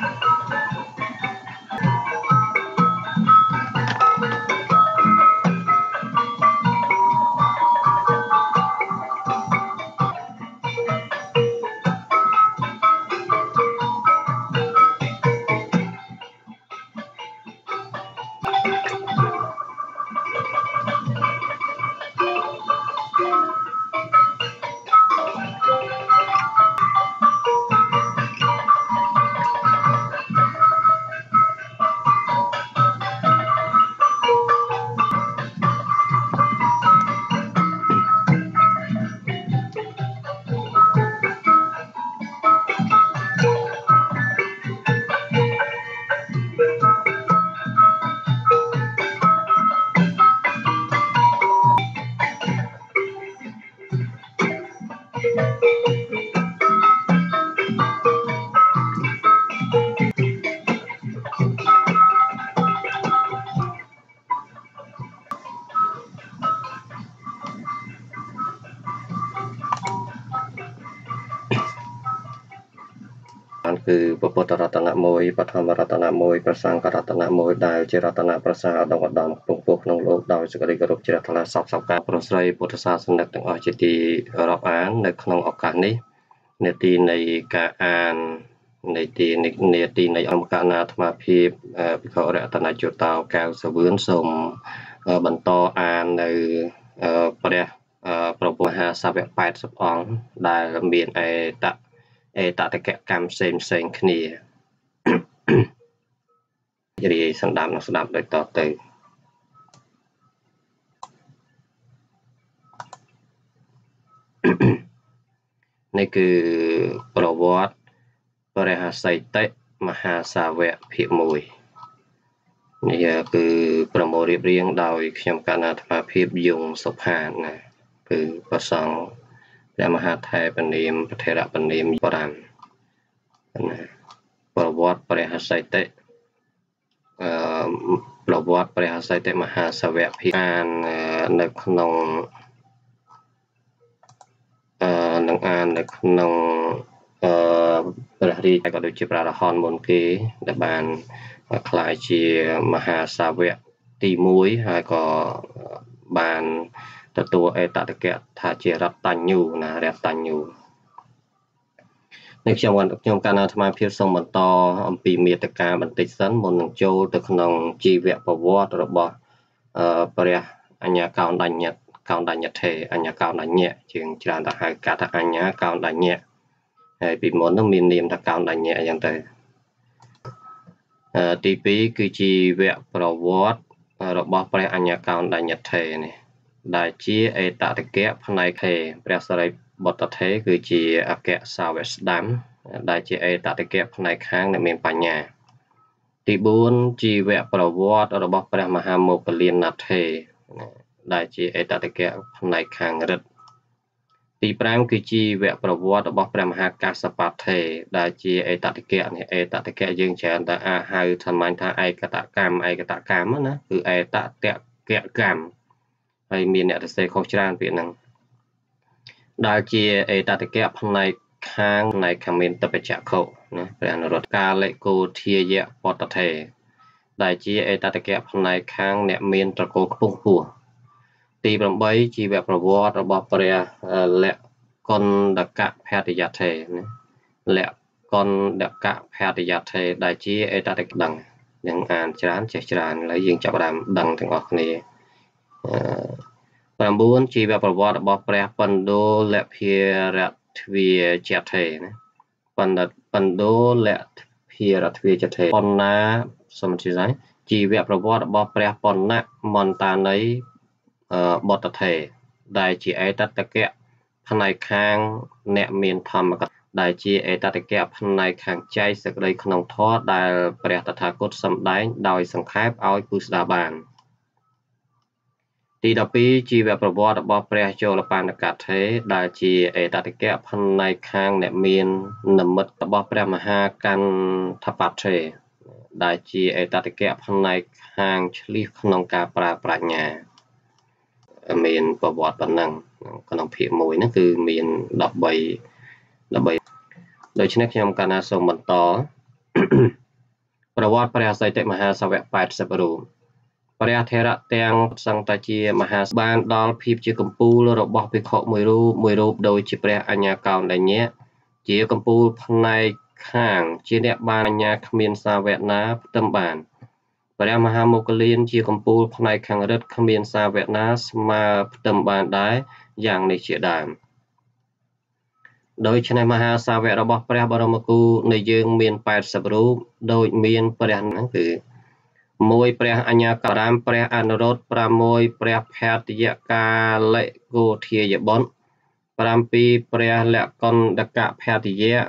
Thank you. បឋមរតនមួយប្រសង្ករតនមួយដែលជារតនប្រសាដ៏ឧត្តមខ្ពង់ខ្ពស់ក្នុងលោកដោយសេចក្តីគោរពជ្រះថ្លាសពសកម្មប្រស្រីពុទ្ធសាសនិកទាំងអស់ជាទីរាប់អាន នៅក្នុងឱកាសនេះនេតិនៃការអាននៃទីនេតិនៃអង្គការណាអាត្មាភាពពិខរតនជតោកៅសវឿនសូមបន្តអាននៅព្រះប្រពោហាសាវៈ80អង្គដែលមានអេតអេតតកកម្មផ្សេងផ្សេងគ្នារីឯសម្ដាប់និងស្ដាប់ដូចតទៅ នេះគឺប្រវត្តិព្រះហសិតិមហាសាវកភាគ1នេះគឺ ប្រមូលរៀបរៀងដោយខ្ញុំកណ្ណាថ្មភាពយងសុផានណាគឺប្រសងព្រះមហាថេរពនាមពធរពនាមបរាមណាប្រវត្តិព្រះហសិតិអឺប្រវត្តិព្រះហសិតិមហាសវៈភិអាននៅក្នុងអឺនឹងអាននៅក្នុងអឺព្រះរាជក៏ដូចជាព្រះរហន្តមុនគេ ដែលបានក្លាយជាមហាសាវកទី1ហើយក៏បានទទួលអេតតកៈថាជារតញ្ញូណារតញ្ញូនេះខ្ញុំខ្ញុំកាលណាអាត្មាភាពសូមបន្ត អំពីមេត្តាបន្តិចសិនមុននឹងចូលទៅក្នុងជីវប្រវត្តិរបស់អឺព្រះអញ្ញាកោណ្ឌញ្ញៈកោណ្ឌញ្ញថេអញ្ញាកោណ្ឌញ្ញៈជាងច្រើនទៅហៅកាត់ថាអញ្ញាកោណ្ឌញ្ញៈហើយពីមុននោះមាននាមថាកោណ្ឌញ្ញៈអញ្ចឹងទៅអឺទី2គឺជីវប្រវត្តិរបស់ព្រះអញ្ញាកោណ្ឌញ្ញថេនេះដែលជាអេតតកៈផ្នែកខេព្រះសរិបតថេគឺជាអគ្គសាវស្ដាំដែលជាអេតតិកៈផ្នែកខាងដែលមានបញ្ញាទី4ជីវប្រវត្តិរបស់ព្រះមហាមោគលានថេដែលជាអេតតិកៈផ្នែកខាងរិទ្ធទី5គឺជីវប្រវត្តិរបស់ព្រះមហាកាសបថេដែលជាអេតតិកៈនេះអេតតិកៈយើងច្រើនតែអាចហៅថាមិនថាឯកតកម្មឯកតកម្មណាគឺអេតតិកៈកម្មហើយមានអ្នកទសេខុសច្រើនពាក្យហ្នឹងដែលជាអេតតកៈផ្នែកខាងនៃខាមានតបចៈខុណាព្រះអនុរុទ្ធកាលិកោធាយៈបតថេដែលជាអេតតកៈផ្នែកខាងអ្នកមានត្រកូលខ្ពស់ខ្ពស់ទី8ជីវប្រវត្តិរបស់ព្រះលក្ខណ្ឌកៈភតិយថេណាលក្ខណ្ឌកៈភតិយថេដែលជាអេតតកៈដឹងយើងអានច្រើនចេះច្រើនហើយយើងចាប់បានដឹងទាំងអស់គ្នាអឺ9ជីវប្រវត្តិរបស់ព្រះបណ្ដូលភិរៈទ្វាជាថេណាបណ្ឌិតបណ្ដូលភិរៈទ្វាជាថេបណ្ណាសមជាស្អីជីវប្រវត្តិរបស់ព្រះបណ្ណៈមន្តានីបតថេដែលជាអេតតកៈផ្នែកខាងអ្នកមានធម្មកថាដែលជាអេតតកៈផ្នែកខាងចៃសក្តីក្នុងធម៌ដែលព្រះតថាគតសម្ដែងដោយសង្ខេបឲ្យពុស្ដាបាន។ទី12ជីវប្រវត្តិរបស់ព្រះជលបានកថេ ដែលជាអេតតិកៈផ្នែកខាង អ្នកមាននិមិត្តរបស់ព្រះមហាកន្ធបថេដែលជាអេតតិកៈផ្នែកខាង ឆ្លៀសក្នុងការប្រើប្រាជ្ញាមានប្រវត្តិប៉ុណ្ណឹងក្នុងភាគ1ហ្នឹងគឺមាន13 13ដូច្នេះខ្ញុំកណ្ណាសូមបន្តប្រវត្តិព្រះសីតិមហាសវៈ80រូបព្រះថេរៈទាំងសង្ឃតាជាមហាបានដល់ភាពជាកម្ពូលរបស់ភិក្ខុមួយរូបមួយរូបដោយជាព្រះអញ្ញាកោណ្ឌញ្ញៈជាកម្ពូលផ្នែកខាងជាអ្នកបានអញ្ញាគ្មានសាវនាផ្ទឹមបានព្រះមហាមុគលានជាកម្ពូលផ្នែកខាងរិទ្ធគ្មានសាវនាស្មើផ្ទឹមបានដែរយ៉ាងនេះជាដើមដូច្នេះមហាសាវករបស់ព្រះបរមគូនៃយើងមាន80រូបដូចមានព្រះហ្នឹងគឺ1ព្រះអញ្ញាករាមព្រះអនុរុទ្ធ6ព្រះភតិយកាលិគោធាយបុត្រ7ព្រះលក្ខណ្ឌកភតិយៈ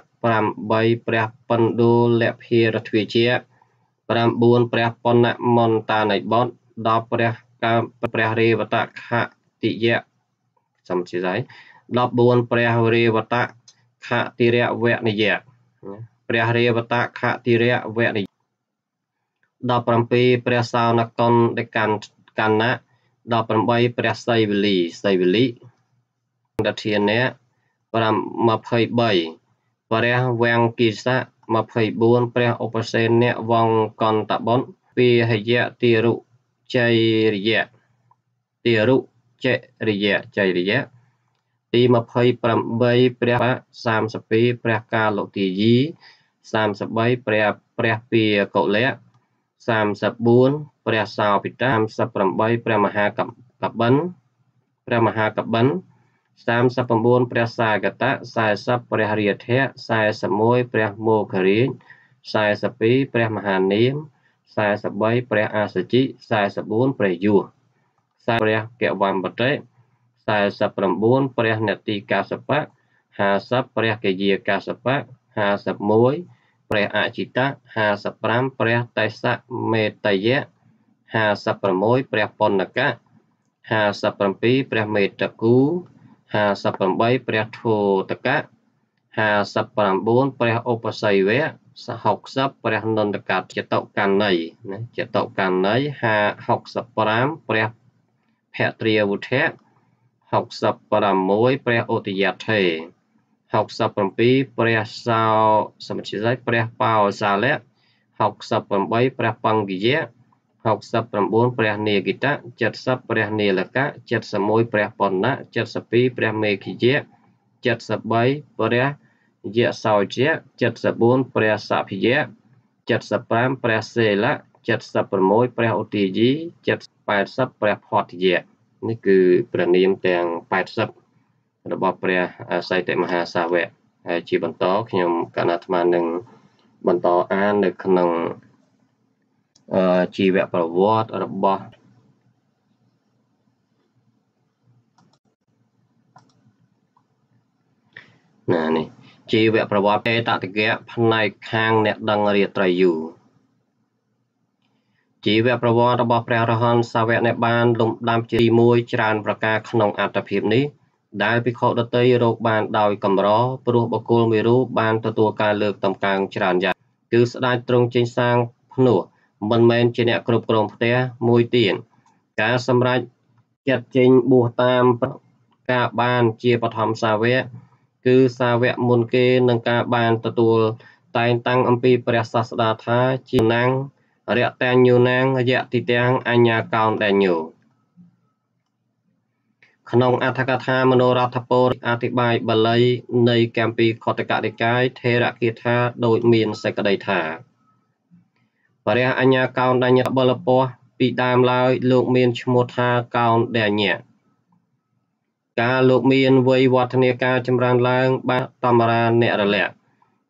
8ព្រះបណ្ដូលភិរទ្វាជា9ព្រះបណ្ណមន្តានិបុត្រ10ព្រះកាព្រះរេវតខតិយៈសំជាស្អី14ព្រះរេវតខតិរៈវនិយៈព្រះរេវតខតិរៈវនិ17ព្រះសោណកុនដេកាន់កណៈ18ព្រះសីវលីសីវលីរធានៈ23ព្រះវាំងគិសៈ24ព្រះឧបសេនៈវងកន្តបុត្រវិហយៈទិរុចៃរយៈទិរុចៃរយៈចៃរយៈទី28ព្រះ32ព្រះកាលុតិយី33ព្រះព្រះពាកុលៈ34ព្រះសោភិតា38ព្រះមហាកបិនព្រះមហាកបិន39ព្រះសាកតៈ40ព្រះរាធៈ41ព្រះមោឃរាជ42ព្រះមហានាម43ព្រះអាសជិ44ព្រះយុសព្រះកវំបតិ49ព្រះនតិកាសបៈ50ព្រះកយាកាសបៈ51ព្រះអជិតៈ55ព្រះតេសៈមេតយៈ56ព្រះបុណ្យកៈ57ព្រះមេតកូ58ព្រះធោតកៈ59ព្រះឧបសីវៈ60ព្រះនន្តកចតុកានីណាចតុកានី65ព្រះភត្រាវុធៈ66ព្រះឧទយថេ67ព្រះសោសម្ជាស័យព្រះបោសាលៈ68ព្រះ បង្គយៈ69ព្រះនេគិតៈ70ព្រះនេលកៈ71ព្រះបណ្ណៈ72ព្រះ មេឃិយៈ73ព្រះយៈសោជៈ74ព្រះសភិយៈ75ព្រះសេលៈ76ព្រះឧទាយី70 80ព្រះផតយៈនេះគឺព្រះនាមទាំង 80របស់ព្រះសៃតិមហាសាវកហើយជាបន្តខ្ញុំកណាអាត្មានឹងបន្តអាន នៅក្នុងជីវប្រវត្តិរបស់ណានេះជីវប្រវត្តិអេតតកៈផ្នែកខាងអ្នកដឹង រាត្រីយូជីវប្រវត្តិរបស់ព្រះរហន្តសាវកនេះបាន លំដាប់ជាទី1ច្រើនប្រការក្នុងអត្តភាពនេះដែលភិក្ខុដតីរកបានដោយកម្រព្រោះបកុលមួយរូបបានទទួលការលើកតម្កើងច្រើនយ៉ាងគឺស្ដេចទ្រង់ចេញសាង ភ្នោះមិនមែនជាអ្នកគ្រប់គ្រងផ្ទះមួយទៀតការសម្រេចចិត្តចេញបួសតាមការបានជាបឋមសាវកគឺសាវកមុនគេនឹងការបានទទួល តែងតាំងអំពី ព្រះសាស្តាថាជានាងរយៈតាញញូនាងយៈទីទាំងអញ្ញាកោនដែលញូក្នុងអដ្ឋកថាមនោរដ្ឋពរអធិប្បាយបាលីនៃកម្ពីខតកនិកាយថេរគាថាដូចមានសេចក្តីថាព្រះអញ្ញាកោណ្ដញ្ញបលពៈពីដើមឡើយលោកមាន ឈ្មោះថាកោណ្ដញ្ញការលោកមានវ័យវឌ្ឍនាការចម្រើនឡើង បាទតម្រាអ្នករលក្ខ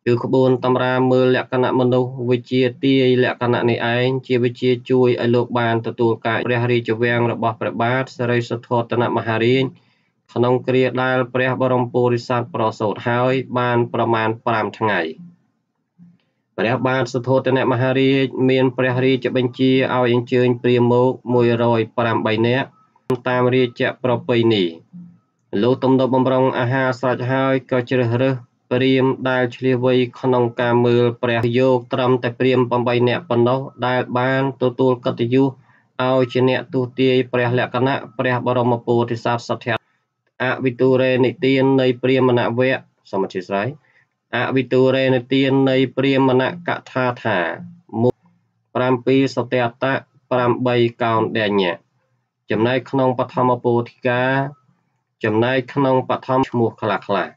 គឺក្បួនតម្រាមើលលក្ខណៈមនុស្សវិជាទាយលក្ខណៈនេះឯងជាវិជាជួយឲ្យលោកបានទទួលការ ព្រះរាជវាំងរបស់ព្រះបាទសិរីសុធតនមហារាជក្នុងគ្រាដែលព្រះបរមពុរិស័ទប្រសូតហើយបាន ប្រមាណ5ថ្ងៃព្រះបាទសុធតនមហារាជមានព្រះរាជបញ្ជាឲ្យអញ្ជើញព្រាហ្មណ៍108នាក់តាមរាជប្រពៃណីលោកទំនប់បំរុងអាហារស្រេចហើយក៏ជ្រើសរើសព្រាមដែលឈ្លាសវៃក្នុងការមើលព្រះយោគត្រឹមតែព្រាម8នាក់ប៉ុណ្ណោះដែលបាន ទទួលកិត្តិយសឲ្យជាអ្នកទូទាយព្រះលក្ខណៈព្រះបរមពោធិសត្វសទ្ធៈអវិទូរេនិទាននៃ ព្រាមណវៈសមអធិស្រ័យអវិទូរេនិទាននៃព្រាមណកថាថា7សតតៈ8កោនដញ្ញៈចំណែកក្នុងបឋមពោធិកា ចំណែកក្នុងបឋមឈ្មោះខ្លះខ្លះ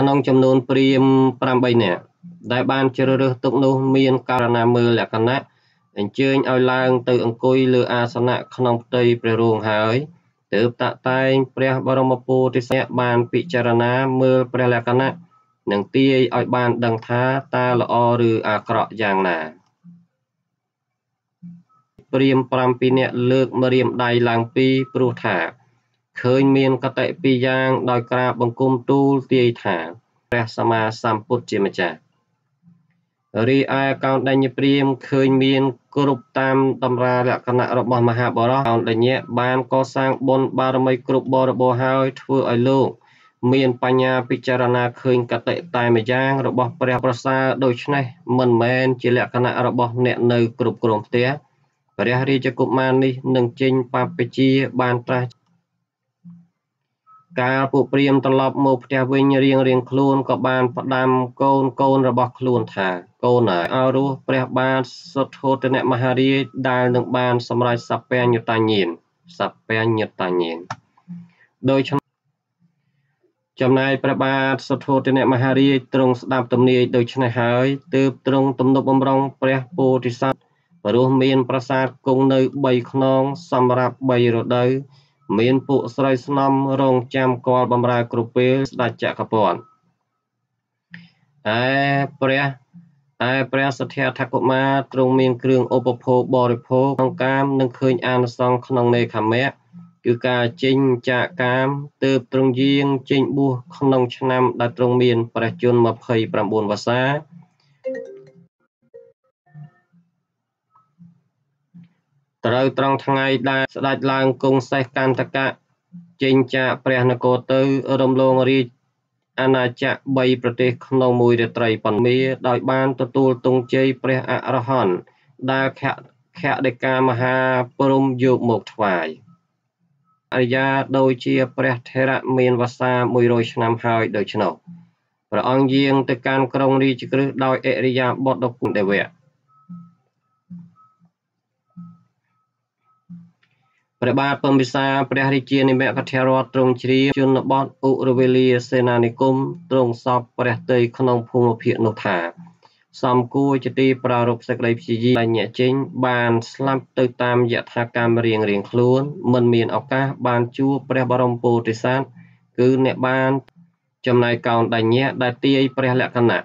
ក្នុងចំនួន ព្រាម8នាក់ដែលបាន ជ្រើសរើសទុកនោះមានករណីមើលលក្ខណៈអញ្ជើញឲ្យឡើង ទៅ អង្គុយលើអាសនៈក្នុងផ្ទៃព្រះរោងហើយទើបតាក់តែង ព្រះ បរមពោធិសត្វបានពិចារណាមើលព្រះលក្ខណៈនិងទាយឲ្យបាន ដឹងថាតើល្អឬអាក្រក់យ៉ាងណាព្រាម7នាក់លើកម្រាមដៃឡើងពីព្រោះថាឃើញមានកតិពីរយ៉ាង ដោយក្រាប បង្គំទូលទាយថាព្រះសម្មាសម្ពុទ្ធជាម្ចាស់រីឯកោណ្ឌញ្ញព្រាមឃើញមាន គ្រប់តាមតម្រាលក្ខណៈរបស់មហាបរោះកោណ្ឌញ្ញបាន កសាងបុណ្យបារមី គ្រប់បរិបូរហើយធ្វើឲ្យលោក មានបញ្ញាពិចារណាឃើញកតិតែម្យ៉ាង របស់ព្រះប្រសើរដូច្នេះ មិនមែនជាលក្ខណៈរបស់អ្នកនៅគ្រប់គ្រងផ្ទះព្រះរាជកុមារនេះនឹងចេញបព្វជិជា បានត្រាស់កាលពួកព្រាមត្រឡប់មកផ្ទះវិញរៀងរៀងខ្លួនក៏បានផ្ដាំកូនកូនរបស់ខ្លួនថា កូនឲ្យរស់ព្រះបាទសុទ្ធោទនមហារាជដែលនឹងបានសម្រេចសព្វញ្ញតញ្ញាណសព្វញ្ញតញ្ញាណដូច្នេះចំណាយព្រះបាទសុទ្ធោទនមហារាជទ្រង់ស្ដាប់ទំនាយដូច្នេះហើយទើបទ្រង់ទំនប់បំរុងព្រះពោធិសត្វព្រោះមានប្រាសាទគង់នៅ3ខ្នងសម្រាប់3រដូវមានពួកស្រីស្នំ រងចាំគាល់បំរើគ្រប់ពេលស្ដេចចក្រពត្តិឯព្រះឯព្រះសទ្ធិអថកុមារទ្រង់មាន គ្រឿងឧបភោគបរិភោគក្នុងកាមនិងឃើញ អានសង្ឃក្នុងនេខមៈគឺការចេញចាកកាមទើបទ្រង់យាងចេញបួសក្នុងឆ្នាំដែលទ្រង់មានព្រះជន្ម29វស្សាត្រូវត្រង់ថ្ងៃដែលស្ដេចឡើងគង់សេះកន្តកៈចេញចាកព្រះនគរទៅរំលងរាជអាណាចក្រ3ប្រទេស ក្នុងមួយរាត្រីប៉ុន្មានដោយបាន ទទួលទង្ជ័យព្រះអរហន្តដែលខខដេកាមហាព្រំយកមកថ្វាយអរិយាដូចជាព្រះថេរមានវសា100ឆ្នាំហើយដូច្នោះព្រះអង្គយាងទៅកាន់ក្រុងរាជក្រឹសដោយអរិយាបទដ៏គុណដេវៈព្រះបាទពំពិសាព្រះរាជានិមគធរដ្ឋទ្រង់ជ្រាបជនបទឧរវេលាសេនានិគមទ្រង់សពព្រះតីក្នុងភូមិភាគនោះថាសំគួរជាទីប្រារព្ធសេចក្តីព្យាយាមបញ្ញចេញបានស្លាប់ទៅតាមយថាកម្មរៀងរៀងខ្លួន មិនមានឱកាសបានជួបព្រះបរមពោធិសត្វគឺអ្នកបានចំណាយកោនដញ្ញៈដែលទាយព្រះលក្ខណៈ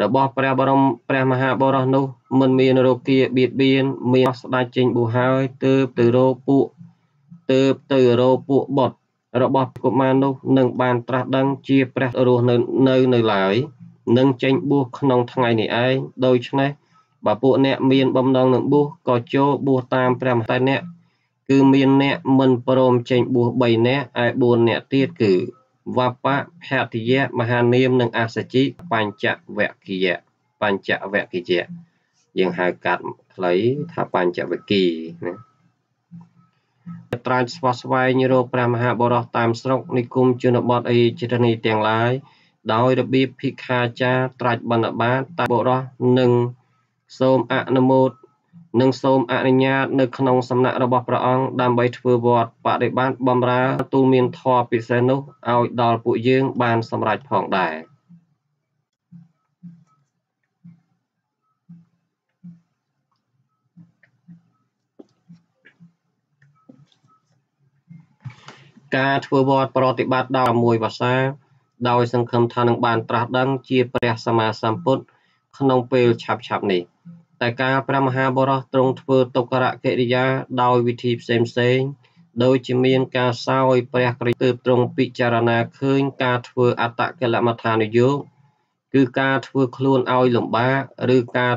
របស់ព្រះបរមព្រះមហាបរិសនោះមិនមានរោគាបៀតបៀនមានស្ដេចចេញបុហើយទើបទៅរោពួកទើបទៅរោពួកបុតរបស់កុមារនោះនឹងបានត្រាស់ដឹងជាព្រះរស់នៅនៅនៅឡើយនឹងចេញបួសក្នុងថ្ងៃនេះឯងដូច្នេះបើពួកអ្នកមានបំណងនឹងបួសក៏ចូលបួសតាមព្រះតែអ្នកគឺមានអ្នកមិនព្រមចេញបួស3អ្នកឯ4អ្នកទៀតគឺវបៈភតិយៈមហានាមនិងអសជីបញ្ចវគិយៈបញ្ចវគិយៈយើងហៅកាត់ខ្លីថាបញ្ចវគីណាត្រាច់ស្វះស្វែងរកព្រះមហាបរោះតាមស្រុកនិគមជនបទអីចិត្តនីទាំងឡាយដោយ របៀបភិក្ខាចាត្រាច់បណ្ឌបាតបរោះនិងសូមអនុមោទនិងសូមអនុញ្ញាតនៅក្នុងសំណាក់របស់ព្រះអង្គដើម្បីធ្វើវត្តបដិបត្តិបម្រើទូមានធម៌ពិសេសនោះឲ្យដល់ពួកយើង បាន សម្រេចផងដែរ។ការធ្វើវត្តប្រតិបត្តិដល់មួយភាសា ដោយ សង្ឃឹមថានឹងបានត្រាស់ដឹង ជា ព្រះសម្មាសម្ពុទ្ធក្នុងពេលឆាប់ៗនេះតែការព្រះមហាបុរសទ្រង់ធ្វើទុក្ករកិរិយាដោយវិធីផ្សេងផ្សេងដោយជាមាន ការសោយព្រះក្រេទើបទ្រង់ពិចារណា ឃើញ ការ ធ្វើអត្តកិលមដ្ឋានយោគគឺការធ្វើខ្លួនឲ្យលំបាកឬការ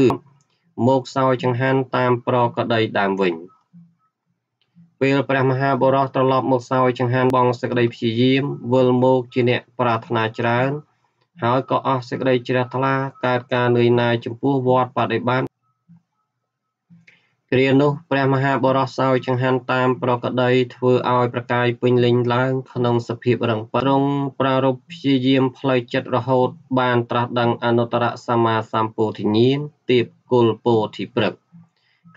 ឬមកសោយចង្ហាន់តាមប្រកដីដើមវិញពេលព្រះមហាបុរសត្រឡប់មកសោយចង្ហាន់បង សក្តីព្យាយាមវិលមកជាអ្នក ប្រាថ្នាច្រើនហើយក៏អស់សេចក្តីជ្រះថ្លាកើតការនឿយណាយចំពោះវត្តបដិបត្តិគ្រានោះព្រះមហាបរោះសោយចង្ហាន់តាមប្រកដីធ្វើឲ្យប្រកាយពេញលេញឡើងក្នុងសភាពរឹងប្រងប្រារព្ធព្យាយាមផ្លូវចិត្តរហូតបានត្រាស់ដឹងអនុត្តរសម្មាសម្ពោធិញ្ញាណទៀបគុលពោធិព្រឹក្ស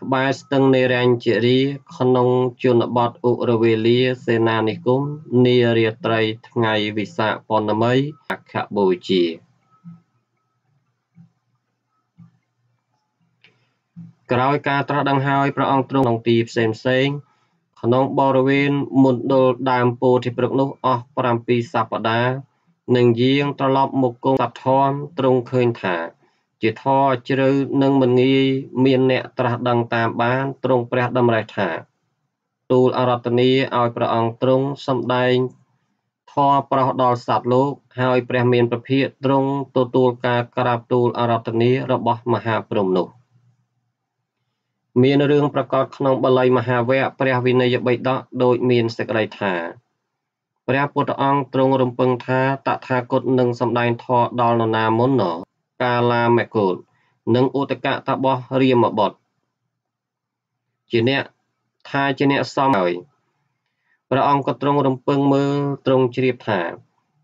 ក្បែរស្ទឹងនេរញ្ជរាក្នុងជនបទឧរវេលាសេនានិគមនារាត្រីថ្ងៃវិសាខបូណមីអខបូជាក្រោយការត្រាស់ដឹងហើយព្រះអង្គទ្រង់ក្នុងទីផ្សេងផ្សេងក្នុងបរិវេណមណ្ឌលដើមពោធិព្រឹកនោះអស់7សប្តាហ៍នឹងយាងត្រឡប់មកគង់សធម្មទ្រង់ឃើញថាជាធរជ្រៅនិងមិនងាយមានអ្នកត្រាស់ដឹងតាមបានទ្រង់ព្រះតម្រេះថាទូលអរតនីឲ្យព្រះអង្គទ្រង់សម្ដែងធរប្រោសដល់សត្វលោកហើយព្រះមានប្រភិយទ្រង់ទទួលការក្រាបទូលអរតនីរបស់មហាព្រំនោះ មានរឿងប្រកាសក្នុងបល័យមហាវគ្គព្រះវិន័យបិដកដូចមានសេចក្តីថាព្រះពុទ្ធអង្គទ្រង់រំពឹងថាតថាគតនឹងសម្ដែងធម៌ដល់នរណាមុនណោកាឡាមគោលនិងឧតកតបោះរាមបុត្រជាអ្នកថាជាអ្នកសមហើយព្រះអង្គក៏ទ្រង់រំពឹងមើលទ្រង់ជ្រាបថា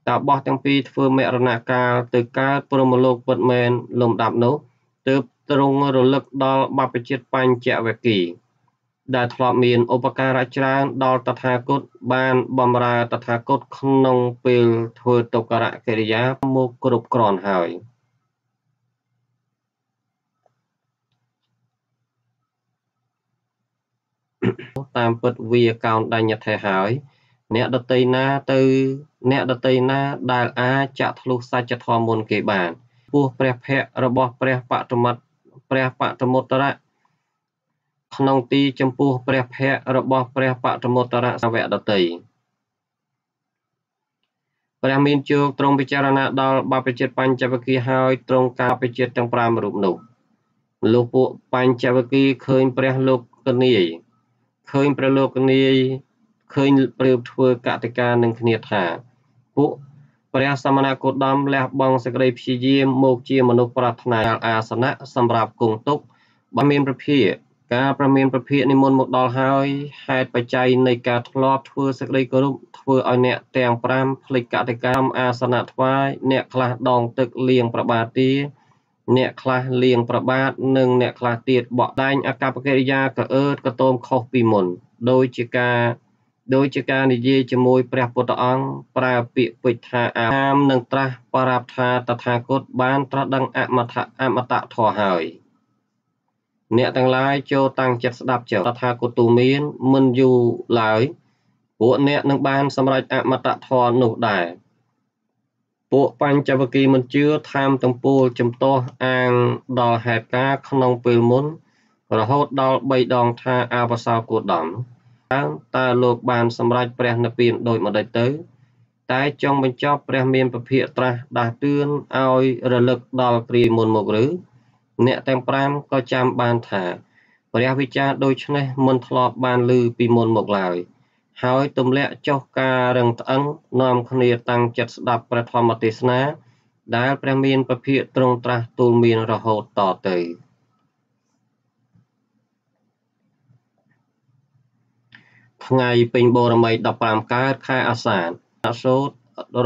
តបោះទាំងពីរធ្វើមរណកាលទៅកើតព្រមលោកពិតមែនលំដាប់នោះទើបទ្រង់រលឹកដល់បព្វជិតបញ្ចវគិដែលធ្លាប់មានឧបការៈច្រើនដល់តថាគតបានបំរើតថាគតក្នុងពេលធ្វើទុក្ករកិរិយាមកគ្រប់គ្រាន់ហើយ។តាមពិតវាកោនដញ្ញថេហើយ អ្នកដតីណាទៅ អ្នកដតីណាដែលអាចចាក់ធ្លុះសច្ចធម៌មុនគេបានពោះព្រះភ័ក្ររបស់ព្រះបតមត្តព្រះបតមុត្តរៈក្នុងទីចំពោះព្រះភ័ក្ររបស់ព្រះបតមុត្តរៈសាវកដតីព្រះមានជោគទ្រង់ពិចារណាដល់បព្វជិតបញ្ចវគិហើយទ្រង់ការបព្វជិតទាំង5រូបនោះលោកពួកបញ្ចវគិឃើញព្រះលោកកនីយឃើញព្រះលោកនាយឃើញព្រើបធ្វើកតិការនឹងគ្នាថាពួកព្រះសមណគោតមលះបង់សេចក្តីព្យាយាមមកជាមនុស្សប្រាថ្នា អាសនៈសម្រាប់គង់ទុកបានមានប្រភាការប្រមានប្រភានិមន្តមកដល់ហើយហេតុបច្ច័យនៃការធ្លាប់ធ្វើសេចក្តីគោរពធ្វើឲ្យអ្នកទាំង5ផ្លេចកតិកម្មអាសនៈថ្វាយអ្នកខ្លះដងទឹកលៀងប្របាទទីអ្នកខ្លះលៀងប្របាទនិងអ្នកខ្លះទៀតបក់ដែងអកប្បកិរិយាកអឺតកតោមខុសពីមុនដោយជាការដោយជាការនិយាយជាមួយព្រះពុទ្ធអង្គប្រើពាក្យពេចថាអាម និងត្រាស់បរាបថាតថាគតបានត្រាស់ដឹងអមថអមតៈធម៌ហើយអ្នកទាំងឡាយចូលតាំងចិត្តស្ដាប់ចុះតថាគតទូមានមិនយូរឡើយពួកអ្នកនឹងបានសម្រេចអមតៈធម៌នោះដែរពួកបញ្ចវគិ្គយ៍មិនជឿថាមទាំងពោលចំទាស់អាងដល់ហេតុការក្នុងពេលមុន រហូតដល់3ដងថាអវសោគោតមតើតើលោកបាន សម្រេចព្រះនិព្វាន ដោយម្ដេចទៅ តែចង់បញ្ចប់ព្រះ មានពភាកត្រាស់ដាស់តឿនឲ្យរលឹកដល់គ្រាមុនមកឬ អ្នកទាំង5ក៏ចាំបានថាព្រះវិចារដូច្នេះមិនធ្លាប់បានឮពីមុនមកឡើយ។ហើយទម្លាក់ចុះការរឹងត្អឹង នាំគ្នាតាំងចិត្តស្ដាប់ព្រះធម្មទេសនាដែលព្រះមានពភាកទ្រង់ត្រាស់ទូលមានរហូតតទៅថ្ងៃពេញបូរមី15កើតខែអាសាឍសូត្រ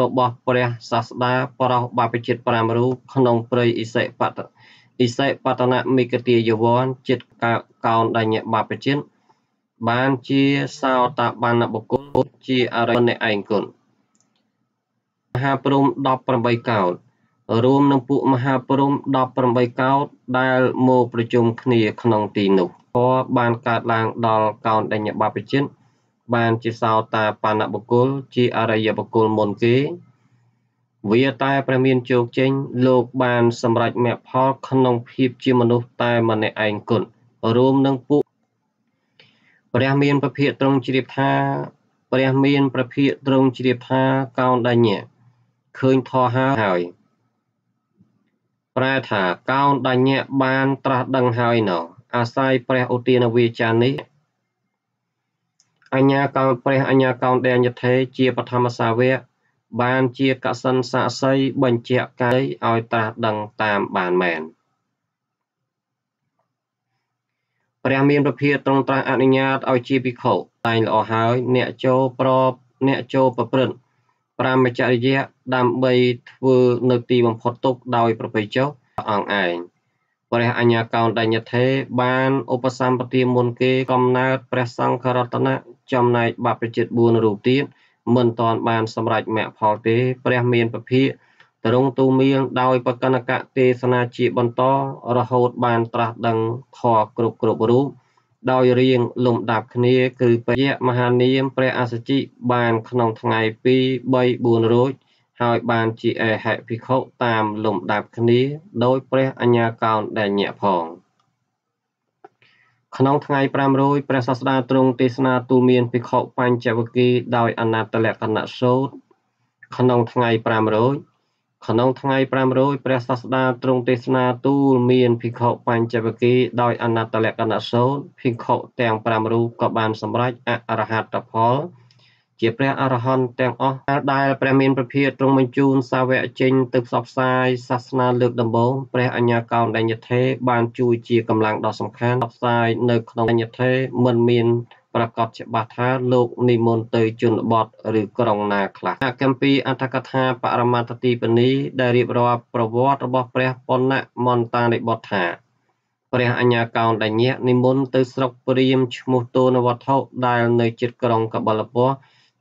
របស់ព្រះសាស្តាប្រោសបាបជិត5រូបក្នុង ព្រៃអិសិបតអិសិបតនមិគទាយវ័នចិត្តកោនដញ្ញបាបជិត្របានជាសោតបណ្ណបុគ្គលជាអរិយនៃឯងគុណមហាព្រំ18កោដរួមនឹងពួកមហាព្រំ18កោដដែលមកប្រជុំគ្នាក្នុងទីនោះពបានកើតឡើងដល់កោដញ្ញបព្វជិតបានជាសោតាបណ្ណបុគ្គលជាអរិយបុគ្គលមុនគេវាតែព្រះមានជោគជ័យលោកបានសម្រេចមគ្គផលក្នុងភាពជាមនុស្សតែម្នាក់ឯងគុណរួមនឹងពួកព្រះមានប្រភិយត្រង់ជ្រាបថាព្រះមានប្រភិយត្រង់ជ្រាបថាកោនដញ្ញឃើញធោះហើយ ប្រែថាកោនដញ្ញបានត្រាស់ដឹងហើយណោអាស្រ័យព្រះឧទានវាចានេះ អញ្ញាកោនព្រះអញ្ញាកោនដញ្ញថេជាបឋមសាវកបានជាកសិនសាស័យបញ្ជាក់កាយឲ្យត្រាស់ដឹងតាមបានមែន។ព្រះមានប្រភាទ្រង់ត្រាស់អនុញ្ញាតឲ្យជាភិក្ខុតែងល្អហើយអ្នកចូលប្រពអ្នកចូលប្រព្រឹត្តប្រាមចរិយៈដើម្បីធ្វើនៅទីបំផុតទុកដោយប្រព្រឹត្តចុះអង្គឯងព្រះអញ្ញាកោណ្ឌញ្ញថេបានឧបសម្បទាមុនគេកំណើតព្រះសង្ឃរតនៈចំណែកបព្វជិត4រូបទៀតមិនតាន់បានសម្រេចមគ្គផលទេព្រះមានពភាកទរង់ទូមៀងដោយបកនកៈទេសនាជាបន្ត រហូតបានត្រាស់ដឹងធម៌គ្រប់គ្រប់រូបដោយរៀងលំដាប់គ្នាគឺពយៈមហានាមព្រះអសជិបានក្នុងថ្ងៃ2 3 4រួចហើយបានជាអហិភិក្ខុតាមលំដាប់គ្នាដោយព្រះអញ្ញាកោណដញ្ញៈផង ក្នុងថ្ងៃ5រោចព្រះសាស្តាទ្រង់ទេសនាទូមានភិក្ខុបញ្ចវគិដោយអនត្តលក្ខណៈសោតក្នុងថ្ងៃ5រោចក្នុងថ្ងៃ500ព្រះសាស្តាទ្រង់ទេសនាទូលមានភិក្ខុបញ្ចវគិដោយអនត្តលក្ខណៈសូត្រភិក្ខុទាំង5រូបក៏បានសម្រេចអរហត្តផលជាព្រះអរហន្តទាំងអស់ដែលព្រះមានប្រភាទទ្រង់បញ្ជូនសាវកចេញទៅផ្សព្វផ្សាយសាសនាលើកដំបូងព្រះអញ្ញាកោណ្ឌញ្ញធេ បានជួយជាកម្លាំងដ៏សំខាន់ផ្សព្វផ្សាយនៅក្នុងញ្ញធេមិនមានប្រកបច្បាស់ថាលោកនិមន្តទៅជនបទឬក្រុងណាខ្លះកម្ពីអត្ថកថាបរមត្តទីបនីដែលរៀបរាប់ប្រវត្តិរបស់ព្រះប៉ុណ្ណមន្តានិបតថាព្រះអញ្ញាកោណ្ឌញ្ញៈនិមន្តទៅស្រុកព្រាមឈ្មោះទូនវត្ថុដែល នៅជិតក្រុងកបលពស្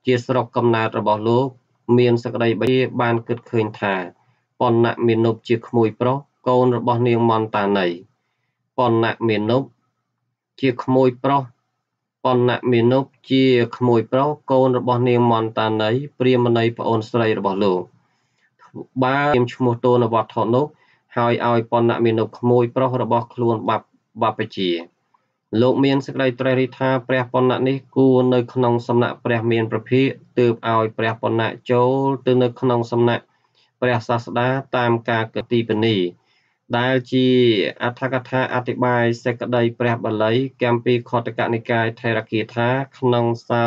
ជាស្រុកកំណើតរបស់លោក មានសក្តីបីបានគិតឃើញថាប៉ុណ្ណមានុប ជាក្មួយប្រុសកូនរបស់នាងមន្តានីប៉ុណ្ណមានុបជាក្មួយប្រុសប៉ុន្ណមាណពជាក្មួយប្រុសកូនរបស់នាងមន្តាណីព្រាហ្មណីប្អូនស្រីរបស់លោកបើនាមឈ្មោះតូនវត្ថុនោះ ហើយឲ្យប៉ុន្ណមាណពក្មួយប្រុសរបស់ខ្លួនបាប់បាបជាលោក មានសេចក្តីត្រេះរិះថាព្រះប៉ុណ្ណនេះ គួរនៅក្នុង សំណាក់ព្រះមានប្រភិយទើបឲ្យព្រះប៉ុណ្ណចូលទៅនៅក្នុងសំណាក់ព្រះសាស្តា តាមការកតិបនីដែលជាអត្ថកថាអធិប្បាយសេចក្តីព្រះបាលីកម្ពីខតកនិកាយថេរគាថាក្នុងសា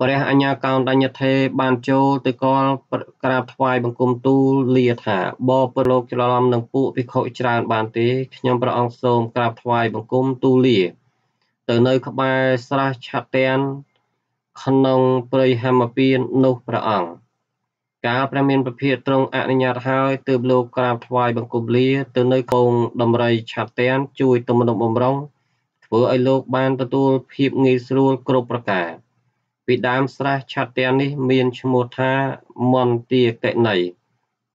ព្រះអញ្ញាកោណ្ដញ្ញថេបានចូលទៅកលក្រាបថ្វាយបង្គំទូលលាថាបបលោកច្រឡំនឹងពួកភិក្ខុ ច្រើន បានទេខ្ញុំព្រះអង្គសូមក្រាបថ្វាយបង្គំទូលលាទៅនៅក្បែរស្រះឆាត់ទាំងក្នុងព្រៃហមពៀននោះព្រះអង្គកាលព្រះមានពភាកទ្រង់អនុញ្ញាតហើយទើបលោកក្រាបថ្វាយបង្គំលាទៅនៅកងដំរីឆាតានជួយទំនុកបំរុងធ្វើឲ្យលោកបានទទួលភាពងាយស្រួលគ្រប់ប្រការពីដើមស្រះឆាតាននេះមានឈ្មោះថាមន្តាកិណី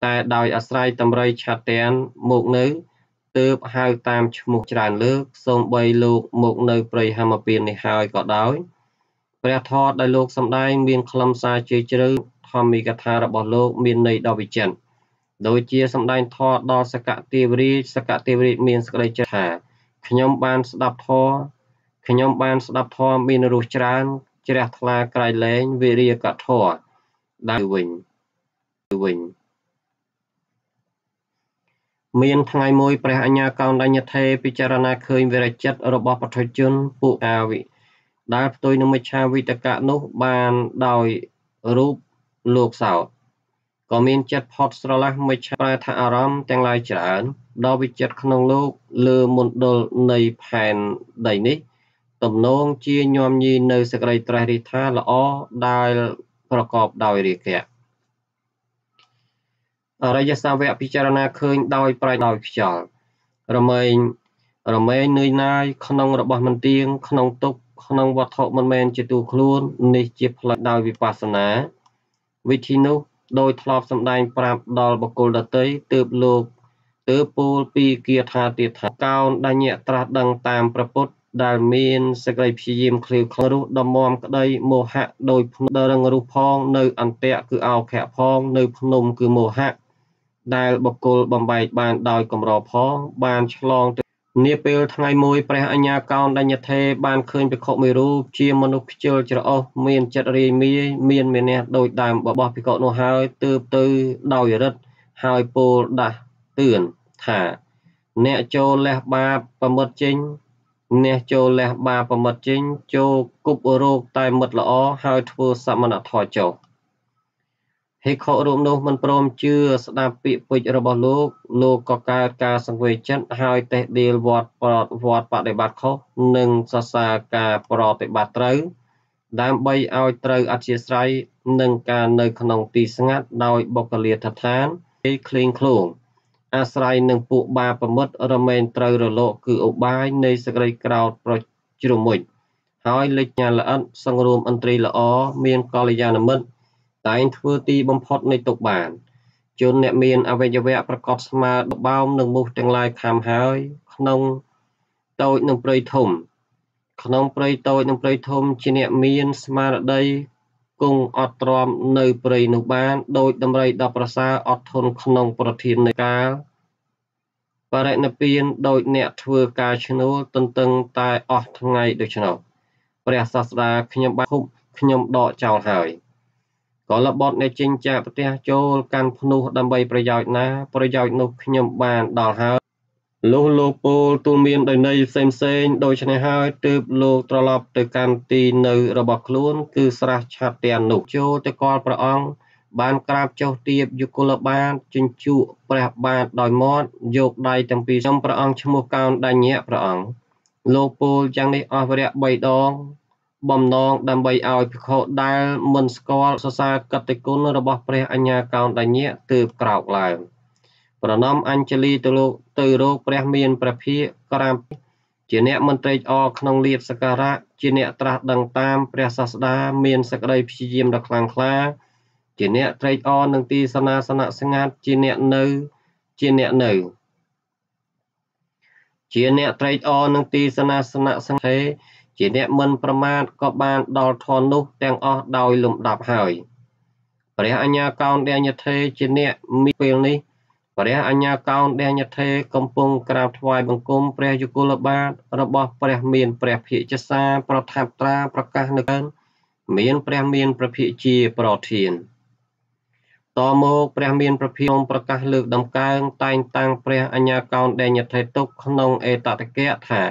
តែដោយអាស្រ័យតម្រីឆាតានមកនៅទើបហៅតាមឈ្មោះច្រើនលើកសូម្បីលោកមកនៅព្រៃហមពៀននេះហើយក៏ដោយព្រះធម៌ដែលលោកសំដែងមានខ្លឹមសារជ័យជ្រៅធម្មិកថារបស់លោកមានន័យដ៏វិចិត្រដូចជាសម្ដែងធម៌ដល់សកទេវរាជសកទេវរាជមានសក្តីចិត្តថាខ្ញុំបានស្ដាប់ធម៌ខ្ញុំ បានស្ដាប់ធម៌មានរសច្រើនជ្រះថ្លាក្រៃលែងវិរិយកធម៌ដែលវិញវិញមានថ្ងៃមួយព្រះអញ្ញាកោណ្ឌញ្ញថេពិចារណាឃើញវិរចិត្តរបស់បតិជន ពួកអាវិដែលផ្ទុយនឹងមច្ឆាវិតកៈនោះបានដោយរូបលោកសោតក៏មានចិត្តផត់ស្រឡះមិនឆ្លើយថាអារម្មណ៍ទាំងឡាយច្រើនដ៏វិចិត្រក្នុងលោក លើមណ្ឌលនៃផែនដីនេះទំនងជាញោមញីនៅសក្តិត្រេះរិទ្ធាល្អដែលប្រកបដោយរាគៈអរិយសាវកពិចារណាឃើញដោយ ប្រាជ្ញដោយខ្យល់រមែងរមែងនឿយណាយក្នុងរបស់មិនទៀងក្នុងទុកក្នុងវត្ថុមិនមែនជាទូខ្លួននេះជាផ្លូវដោយវិបស្សនាវិធីនោះដោយធ្លាប់សម្ដែងប្រាប់ដល់បកុលដតីទើបលោកទើបពោលពីគាថាទៀតថាកោនដញ្ញៈត្រាស់ដឹងតាមប្រពុតដែលមានសក្តិព្យាយាមឃ្លាវខ្លរុះដ៏មមក្តីមោហៈដោយភ្នំដរឹងរុះផងនៅ អន្តៈគឺអោខៈផងនៅភ្នំគឺមោហៈដែលបកុលបំបែកបានដោយកម្រផង បានឆ្លងទៅនាពេលថ្ងៃមួយព្រះអញ្ញាកោណ្ឌញ្ញថេរបានឃើញភិក្ខុមួយរូបជាមនុស្សខ្ជិលច្រអូសមានចិត្តរាយមាយមានមេនះដោយដើមរបស់ភិក្ខុនោះហើយទើបទៅដោយរិទ្ធហើយពោលដាស់ទឿនថាអ្នកចូលលះបាបប្រមិតចេញអ្នកចូលលះបាបប្រមិតចេញចូលគប់រោគតែមិត្តល្អហើយធ្វើសមណធម៌ចោលហេខុរូបនោះមិនព្រមជឿស្ដាប់ពាក្យពេចន៍របស់លោក លោកក៏កើតការសង្វេគិនហើយតេះដៀលវត្តប្រតវត្តបដិបត្តិខុសនិងសរសើរការប្រតិបត្តិត្រូវ ដើម្បីឲ្យត្រូវអធិស្រ័យនឹងការនៅក្នុងទីស្ងាត់ដោយបុគ្គលាថាឋានគេឃ្លៀងឃ្លោងអាស្រ័យនឹងពួកបាប្រមុតរមែងត្រូវរលកគឺឧបាយនៃសក្តិក្រោតប្រជ្រមុជហើយលេចញាល្អិតសង្រួមអន្ត្រីល្អមានកល្យាណមិត្តតែងធ្វើទីបំផុត នៃទុក្ខបាន ជនអ្នកមានអវយវៈប្រកបស្មើដបោមនឹងមូសទាំងឡាយខាំហើយ ក្នុងតូចនិងព្រៃធំ ក្នុងព្រៃតូចនិងព្រៃធំជាអ្នកមានស្មារតីគង់អត់ទ្រាំនៅព្រៃនោះបានដោយដំរីដល់ប្រសាអត់ធន់ក្នុងប្រធាននៃការបរិណិពានដោយអ្នកធ្វើការឈ្នួលទន្ទឹងតែអស់ថ្ងៃដូច្នោះព្រះសាស្តាខ្ញុំបាទខ្ញុំដកចោលហើយកលបុត្រនៃចិញ្ចាប្រទេសចូលកាន់ភ្នោះដើម្បីប្រយោជន៍ណា ប្រយោជន៍នោះខ្ញុំបានដល់ហើយលោកលោកពូលទូលមានដោយនៃផ្សេងផ្សេងដូច្នេះហើយទើបលោកត្រឡប់ទៅកាន់ទីនៅរបស់ខ្លួនគឺស្រះឆាត់ទាំងនោះចូលទៅកល់ព្រះអង្គបានក្រាបចុះទៀបយុគលបាទជញ្ជក់ព្រះបាទដោយមាត់យកដៃទាំងពីរខ្ញុំព្រះអង្គឈ្មោះកោនដញ្ញៈព្រះអង្គលោកពូលយ៉ាងនេះអស់វរៈ3ដងបំណងដើម្បីឲ្យភិក្ខុដែលមិនស្គាល់សរសើរកតិគុណរបស់ព្រះ អញ្ញាកោណ្ឌញ្ញៈទើបក្រោកឡើង ប្រណមអញ្ជលីទៅលោកទៅរោគព្រះមានព្រះភិក្ខក្រាមជាអ្នកមន្ត្រីអក្នុងលៀបសការៈជាអ្នកត្រាស់ដឹងតាមព្រះសាស្តាមានសក្តីព្យាយាមដ៏ខ្លាំងក្លា ជាអ្នកត្រេកអរនឹងទីសនាសនៈស្ងាត់ជាអ្នកនៅ ជាអ្នកនៅជាអ្នកត្រេកអរនឹងទីសនាសនៈសង្ឃេជាអ្នកមិនប្រមាទក៏បានដល់ធននោះទាំងអស់ដោយលំដាប់ហើយព្រះអញ្ញាកោណដេញថេជាអ្នកមានពេលនេះព្រះអញ្ញាកោណដេញថេកំពុងក្រាបថ្វាយបង្គំព្រះយុគលបាទរបស់ព្រះមានព្រះភិជាសាប្រថាប់ត្រាប្រកាសនៅកានមានព្រះមានព្រះភិជាប្រធានតមកព្រះមានព្រះភិយមប្រកាសលើកដំកើងតែងតាំងព្រះអញ្ញាកោណដេញថេទុកក្នុងអេតតកៈថា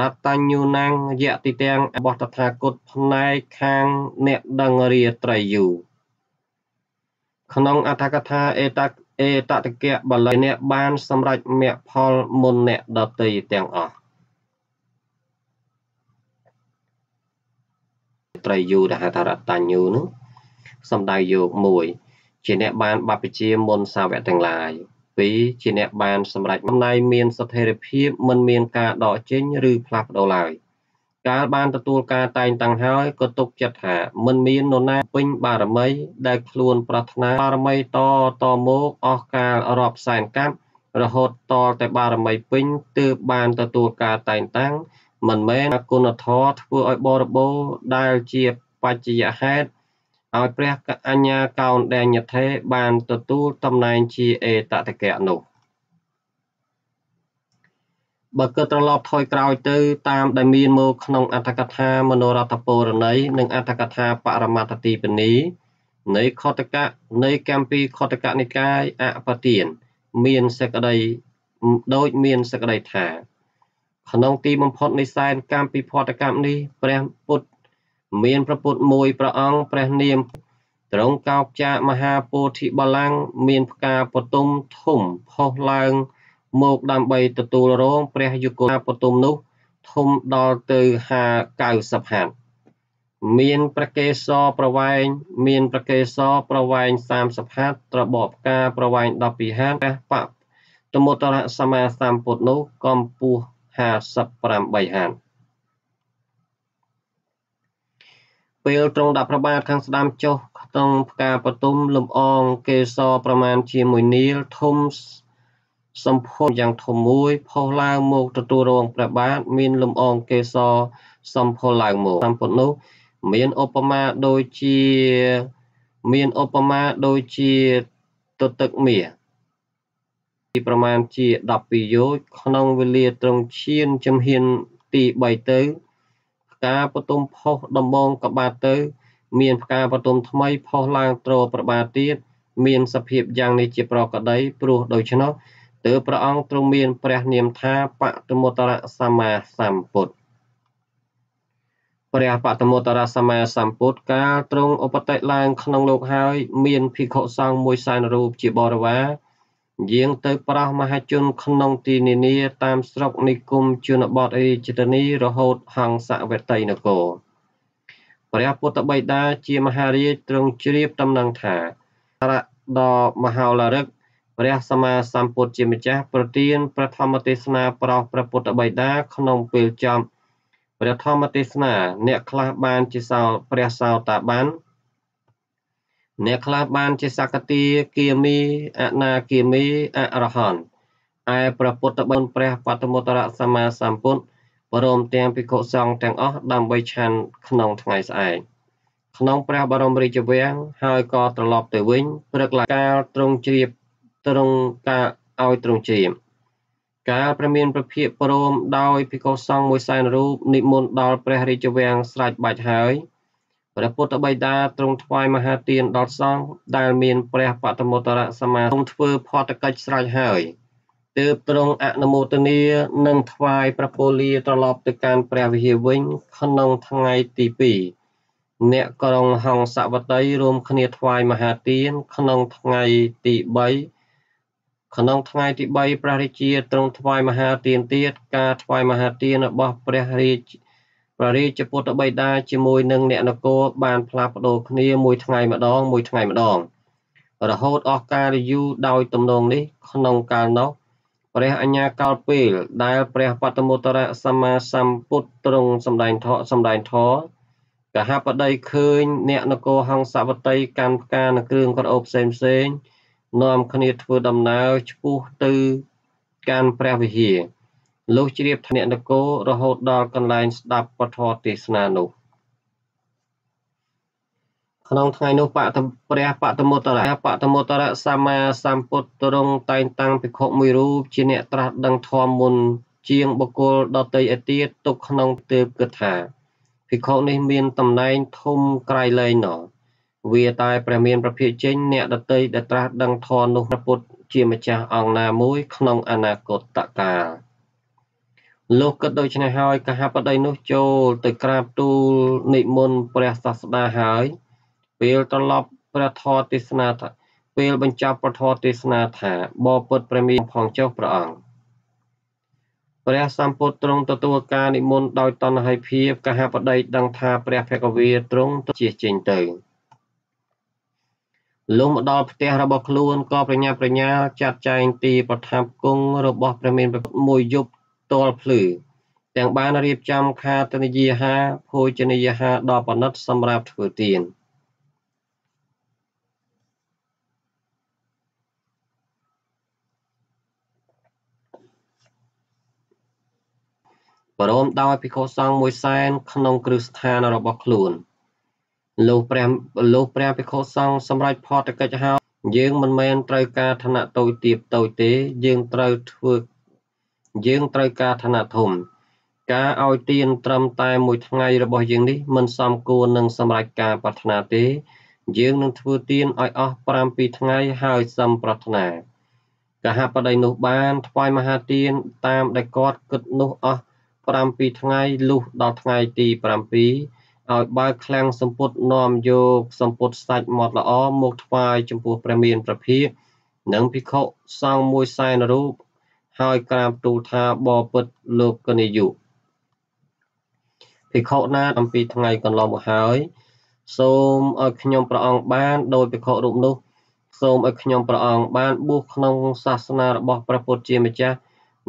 រតញ្ញូណាំងយតិទាំងរបស់តថាគតផ្នែកខាងអ្នកដឹងរាត្រីយូ ក្នុងអត្ថកថា អេតអេតតកៈបលិអ្នក បានសម្រេចមគ្គផលមុនអ្នកដតីទាំងអស់ត្រីយូដែលហៅថារតញ្ញូនោះសំដៅយកមួយ ជាអ្នកបានបព្វជិមុនសាវកទាំងឡាយ2ជាអ្នកបានសម្រេចចំណាយមានស្ថិរភាពមិនមានការដកចេញ ឬផ្លាស់ប្ដូរឡើយកាលបាន ទទួលការតែងតាំងហើយក៏ទុកចិត្តថា មិនមាននរណាពេញបារមី ដែលខ្លួនប្រាថ្នាបារមីតតមកអស់កាលរាប់សែនកាប់រហូតតតែបារមីពេញទើបបាន ទទួលការតែងតាំង មិនមែនអគុណធម៌ធ្វើឲ្យបរិបូរដែលជាបច្ចយហេតុឲ្យព្រះកញ្ញាកោណ្ឌញ្ញថេរបានទទួលតំណែងជាអេតតកៈនោះបើគិតត្រឡប់ថយក្រោយទៅ តាមដែលមានមកក្នុងអត្ថកថាមនោរដ្ឋពរណីនិងអត្ថកថាបរមត្តទីបនីនៃខតកៈនៃកម្ពីខតកនិកាយអបទានមានសេចក្តីដូចមានសេចក្តីថា ក្នុង ទីបំផុតនៃសែនកម្មពិភតកម្មនេះព្រះពុទ្ធមានព្រះពុទ្ធមួយព្រះអង្គព្រះនាមត្រង់កោកចាកមហាពោធិបល្ល័ង្កមានផ្កាពទុំធំផុសឡើងមកដើម្បីទទួលរងព្រះយុគលពទុំនោះធំដល់ទៅ590ហត្ថមានប្រកេសរប្រវែងមានប្រកេសរប្រវែង30ហត្ថត្របកផ្កាប្រវែង12ហត្ថព្រះបពតមុតរៈសម្មាសម្ពុទ្ធនោះកម្ពស់58ហត្ថពេលទ្រង់ដាក់ប្របាទខាងស្ដាំចុះក្នុងផ្កាបទុមលំអងកេសរប្រមាណជាមួយនីលធំសម្ភពយ៉ាងធំមួយផុសឡើងមកទទួលរងព្រះបាទមាន លំអងកេសរសម្ភុឡើងមកសម្ពុទ្ធនោះ មានឧបមាដូចជាមានឧបមាដូចជាទទឹកមាសពីប្រមាណជា12យោជក្នុងវេលាត្រង់ឈានជំហានទី3ទៅផ្កាបទុមផុសដំបងក៏បាត់ទៅ មានផ្កាបទុមថ្មីផុសឡើងត្រប្របាទៀតមានសភាពយ៉ាងនេះជាប្រកដីព្រោះដូច្នោះទើបព្រះអង្គទ្រង់មានព្រះនាមថាបតមុតរសម្មាសម្ពុទ្ធព្រះបតមុតរសម្មាសម្ពុទ្ធកាលទ្រង់ឧបតិឡើងក្នុងលោកហើយ មានភិក្ខុសង្ឃមួយសែនរូបជាបរិវារយាងទៅប្រោះមហាជនក្នុងទីនានាតាមស្រុកនិគមជនបទអេចតនីរហូតហង្សវតីនគរព្រះពុទ្ធបិតាជាមហារាជទ្រង់ជ្រាបដំណឹងថារៈដ៏មហោឡារឹកព្រះសម្មាសម្ពុទ្ធជាម្ចាស់ប្រទានព្រះធម្មទេសនាប្រោសព្រះពុទ្ធបិតាក្នុងពេលចប់ព្រះធម្មទេសនាអ្នកខ្លះបានជាសោព្រះសោតាបានអ្នកខ្លះបានជាសកតិគាមីអនាគាមីអរហន្តឯព្រះពុទ្ធបុណ្យព្រះបតមតរសម្មាសម្ពុទ្ធព្រមទាំងភិក្ខុសង្ឃទាំងអស់ដើម្បីឆាន់ក្នុងថ្ងៃស្អែកក្នុងព្រះបរមរាជវាំងហើយក៏ត្រឡប់ទៅវិញព្រឹកឡើងកាលត្រង់ជ្រាបត្រង់កាលឲ្យត្រង់ជ្រាបកាលព្រះមានប្រភិយព្រមដោយភិក្ខុសង្ឃមួយសែនរូបនិមន្តដល់ព្រះរាជវាំងស្រេចបាច់ហើយព្រះពុទ្ធបិតាទ្រង់ថ្វាយមហាទានដល់សង្ឃដែលមានព្រះបតមតរៈសមាធិធ្វើផតកិច្ចស្រេចហើយទើបទ្រង់អនុមោទនានិងថ្វាយព្រះពូលាត្រឡប់ទៅកាន់ព្រះវិហារវិញ ក្នុងថ្ងៃទី2អ្នកក្រុងហង្សវតីរួមគ្នាថ្វាយមហាទានក្នុងថ្ងៃទី3ក្នុងថ្ងៃទី3ព្រះរាជាទ្រង់ថ្វាយមហាទានទៀតការថ្វាយមហាទានរបស់ព្រះរាជាព្រះរាជពុទ្ធបិតាជាមួយនឹងអ្នកនគរបានផ្លាស់ប្ដូរគ្នាមួយថ្ងៃម្ដងមួយថ្ងៃម្ដង រហូតអស់កាលយូរដោយទំនងនេះក្នុងកាលនោះព្រះអញ្ញាកលពេលដែលព្រះបតមុតរៈសម្មាសម្ពុទ្ធទ្រង់សម្ដែងធម៌សម្ដែងធម៌កហបតីឃើញអ្នកនគរហង្សវតីកាន់ផ្កានិងគ្រឿងក្រអូបផ្សេងផ្សេងនាំគ្នាធ្វើដំណើរឆ្ពោះទៅកាន់ព្រះវិហារលោកជ្រាបថ្នាក់នគររហូតដល់កន្លែងស្ដាប់ពធទេសនានោះក្នុងថ្ងៃនោះបតព្រះបតមតរៈបតមតរៈសម្មាសម្ពុទ្ធរងតែងតាំងភិក្ខុមួយរូបជាអ្នកត្រាស់ដឹងធម៌មុន ជាងបុគ្គលដតីឯទៀតទុកក្នុងទើបគិតថាភិក្ខុនេះមានតំណែងធំក្រៃលែងណោវាតែព្រះមានប្រភិចេញអ្នកដតីដែលត្រាស់ដឹងធម៌នោះព្រះពុទ្ធជាម្ចាស់អង្គណាមួយក្នុងអនាគតកាលលោកគិតដូច្នេះហើយកហបតីនោះចូល ទៅក្រាបទូល និមន្តព្រះសាស្តាហើយពេលត្រឡប់ព្រះធរទេសនាថាពេលបញ្ចប់ព្រះធរទេសនាថាបពុតព្រះមានផងចុះព្រះអង្គព្រះសម្ពុទ្ធទ្រង់ទទួលការនិមន្តដោយតណ្ហៃភាពកហបតី ដឹងថា ព្រះភគវីទ្រង់ទៅជាចេញទៅលោកមកដល់ផ្ទះរបស់ខ្លួនក៏ប្រញាប់ប្រញាល់ចាត់ចែង ទីប្រថាប់គង់របស់ ព្រះមានមួយយប់ផ្ទាល់ភ្លឺទាំងបានរៀបចំខាតនីយហាភោជនីយហាដល់បណិតសម្រាប់ធ្វើទានបរមដោយភិក្ខុសង្ឃមួយសែនក្នុងគ្រឹះស្ថានរបស់ខ្លួនលោកព្រះលោកព្រះភិក្ខុសង្ឃសម្រាប់ផតកិច្ចហើយយើងមិនមែនត្រូវការឋានៈតូចទាបតូចទេយើងត្រូវធ្វើយើងត្រូវការឋានៈធំការឲ្យទានត្រឹមតែមួយថ្ងៃរបស់យើងនេះមិនសមគួរនឹងសម្រេចការប្រាថ្នាទេ យើងនឹងធ្វើទានឲ្យអស់7ថ្ងៃហើយសឹមប្រាថ្នាកហបតីនោះបានថ្វាយមហាទានតាមដែលគាត់គិតនោះអស់7ថ្ងៃលុះដល់ថ្ងៃទី7ឲ្យបើកឃ្លាំងសម្ពុតនាំយកសម្ពុតសាច់មាត់ល្អមកថ្វាយចំពោះព្រះមានព្រះភិក្ខនិងភិក្ខុសង្ឃ100,000រូបហើយក្រាបទូលថាបបពុតលោកកនិយុភិក្ខុណាអំពីថ្ងៃកន្លងមកហើយ សូមឲ្យខ្ញុំព្រះអង្គបានដោយភិក្ខុរូបនោះ សូមឲ្យខ្ញុំព្រះអង្គបានបួសក្នុងសាសនារបស់ព្រះពុទ្ធជាម្ចាស់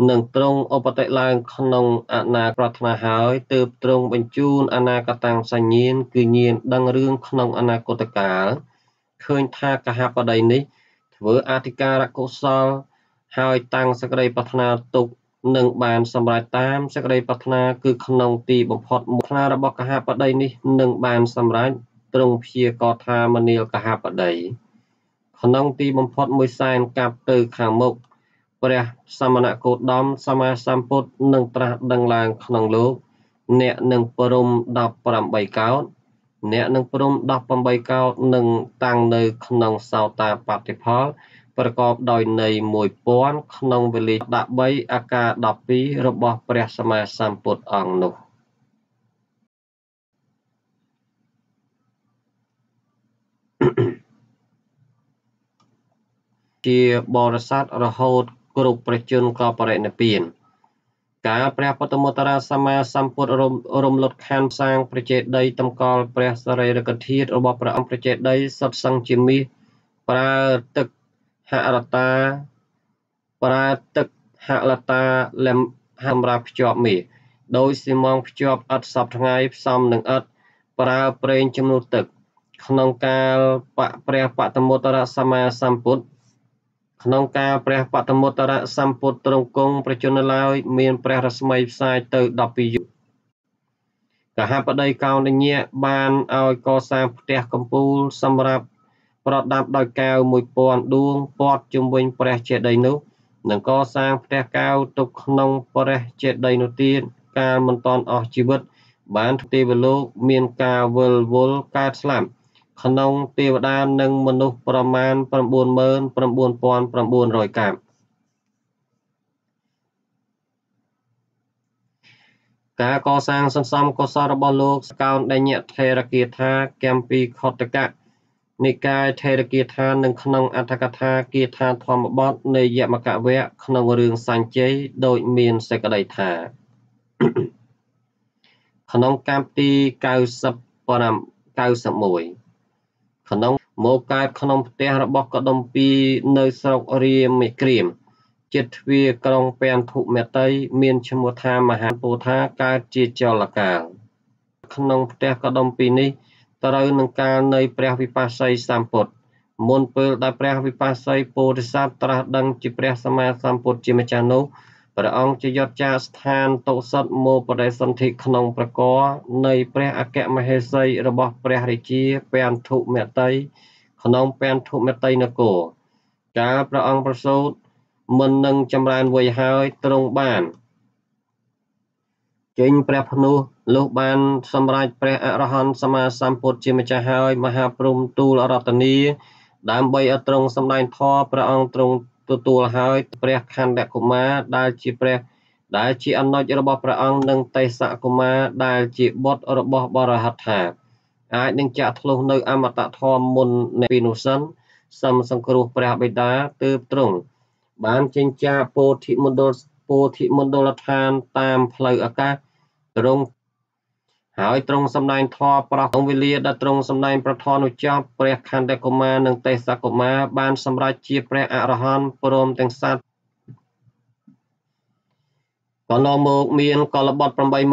នឹងទ្រង់ឧបតិឡើងក្នុងអនាប្រាថ្នាហើយទើបទ្រង់បញ្ជូនអនាគតាំងសញ្ញាន គឺញាណដឹងរឿងក្នុងអនាគតកាលឃើញថាកហបដីនេះធ្វើអធិការកុសលហើយតាំងសក្តីប្រាថ្នាទុកនឹងបានសម្រេចតាម សក្តីប្រាថ្នា គឺក្នុងទីបំផុតមថ្នារបស់កហបតីនេះនឹងបានសម្រេចទ្រង់ព្យាករថាមនាលកហបតីក្នុងទីបំផុតមួយសែនកាប់ទៅខាងមុខព្រះសមណគោតមសម្មាសម្ពុទ្ធនឹងត្រាស់ដឹងឡើងក្នុងលោកអ្នកនឹងព្រម18កោតអ្នកនឹងព្រម18កោតនឹងតាំងនៅ ក្នុងសោតាបតិផលប្រកបដោយន័យ1000ក្នុងវេលា13អាការ12របស់ព្រះ សម្មាសម្ពុទ្ធអង្គនោះជាបរិស័ទរហូត គ្រប់ប្រជជនក៏បរិនិព្វាន កាលព្រះពុទ្ធមតរាសម្មាសម្ពុទ្ធរំរំលត់ខានសាងប្រជេដីតម្កល់ព្រះសរីរកធាតុរបស់ព្រះអង្គប្រជេដីសុទ្ធសឹងជាមាសប្រើទឹកហរតាប្រើទឹកហលតាលំសម្រាប់ភ្ជាប់មាសដោយស៊ីម៉ងភ្ជាប់ឥដ្ឋសពថ្ងៃផ្សំនឹងឥដ្ឋប្រើប្រេងចំនួនទឹក ក្នុងកាលបព្រះបតមុតរសម្មាសម្ពុទ្ធក្នុងកាលព្រះបតមុតរសម្ពុទ្ធទ្រង់គង់ប្រជញ្ញឡើយមានព្រះរស្មីផ្សាយទៅ12យុគកហបតីកោណ្ឌញ្ញៈបានឲ្យកសាងផ្ទះកំពូលសម្រាប់ប្រដាប់ដោយកែវ1000ដួងព័ទ្ធជុំវិញព្រះចេតិយនោះនឹងកសាងផ្ទះកែវទុកក្នុងព្រះចេតិយនោះទៀតកាលមិនតាន់អស់ជីវិតបានទេវលោកមានការវិលវល់កើតស្លាប់ក្នុងទេវតានិងមនុស្សប្រមាណ99900កាប់ការកសាងសន្សំកុសលរបស់លោកស្កោនដញ្ញថេរគាថាកម្ពីខតកៈនិកាយថេរគាថានិងក្នុងអត្ថកថាគាថាធម្មបទនៃយមកវៈក្នុងរឿងសញ្ជ័យដូចមានសេចក្តីថាក្នុងកម្មទី90 91ក្នុងមកកើតក្នុង ផ្ទះរបស់កដុំពីនៅស្រុករាមគ្រាមចិត្តទ្វាក្រុងពានធុមតីមានឈ្មោះថាមហាពោថាកើតជាចលកាលក្នុងផ្ទះកដុំពីនេះត្រូវនឹងការនៃព្រះវិបស្សីសម្ពុទ្ធមុនពេលដែលព្រះវិបស្សីពោធិសត្វត្រាស់ដឹងជាព្រះសម្មាសម្ពុទ្ធជាម្ចាស់នោះព្រះអង្គជាយត់ចាស្ថានតុសិតមោបដិសន្ធិក្នុងប្រករនៃព្រះអគ្គមហេសីរបស់ព្រះរាជាពន្ធុមតី ក្នុងពន្ធុមតីនគរកាលព្រះអង្គប្រសូត មិននឹងចម្រើនវ័យហើយទ្រង់បានចេញព្រះភ្នោះលុះបានសម្រេចព្រះអរហន្តសម្មាសម្ពុទ្ធជាម្ចាស់ហើយមហាព្រំទូលរតនីដើម្បីឲ្យទ្រង់សម្ដែងធម៌ព្រះអង្គទ្រង់ទទួលហើយ ព្រះខណ្ឌកុមារដែល ជាព្រះដែលជាអនុជរបស់ព្រះអង្គនិងទេសកុមារដែលជាបុត្ររបស់បរហត្ថាអាចនឹងចាក់ធ្លុះនៅ អមតធម៌មុននៃពីនោះសិនសឹមសង្គ្រោះព្រះបិតាទើបទ្រង់បានចិញ្ចាពោធិមណ្ឌលពោធិមណ្ឌលដ្ឋានតាមផ្លូវអាកាសទ្រង់ហើយទ្រង់សម្ដែងធម៌ប្រោះវេលាដែលទ្រង់សម្ដែងប្រធនុចប់ព្រះខន្ធកុមារនិងទេសកុមារបានសម្រេចជាព្រះអរហន្តព្រមទាំងសត្វក៏នាំមកមានកលបុត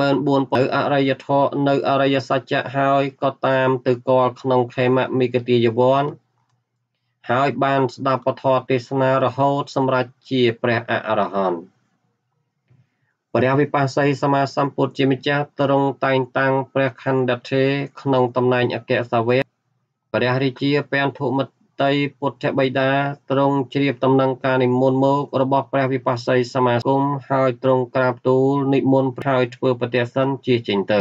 84000ទៅអរិយធម៌នៅអរិយសច្ចៈហើយក៏តាម ទៅកលក្នុង ខេមមិគតិយវ័នហើយបានស្ដាប់ពធទេសនារហូត សម្រេចជាព្រះអរហន្តព្រះវិបស្សីសមាសម្ពុទ្ធជាម្ចាស់ទ្រង់តែងតាំងព្រះខណ្ឌថេក្នុងតំណែងអគ្គសាវកព្រះរាជាពន្ធុមិតីពុទ្ធបិតាទ្រង់ជ្រាបដំណឹងការនិមន្តមករបស់ព្រះវិបស្សីសមាគមហើយទ្រង់ក្រាបទូលនិមន្តហើយធ្វើប្រទេសសិនជាចេញទៅ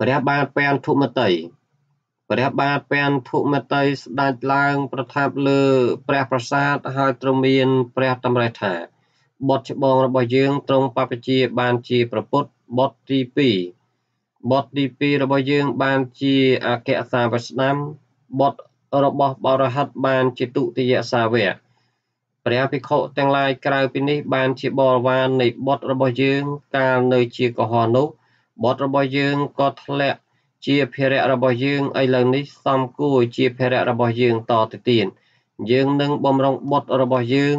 ព្រះបាទពន្ធុមិតីព្រះបាទពន្ធមតីស្ដេចឡើងប្រថាប់លើព្រះប្រាសាទហើយទ្រមានព្រះតម្រេះថាបុត្រច្បងរបស់យើងទ្រង់បព្វជិបានជាប្រពុតបុត្រទី2បុត្រទី2របស់យើងបានជាអគ្គសាវកស្ដាំបុត្ររបស់បរហិតបានជាទុតិយសាវកព្រះភិក្ខុទាំងឡាយក្រៅពីនេះបានជាបរិវារនៃបុត្ររបស់យើងកាលនៅជាកុហកនោះបុត្ររបស់យើងក៏ធ្លាក់ជាភារៈរបស់យើងឥឡូវនេះសំគួរជាភារៈរបស់យើងតទៅទៀតយើងនឹងបំរុងបុត្ររបស់យើង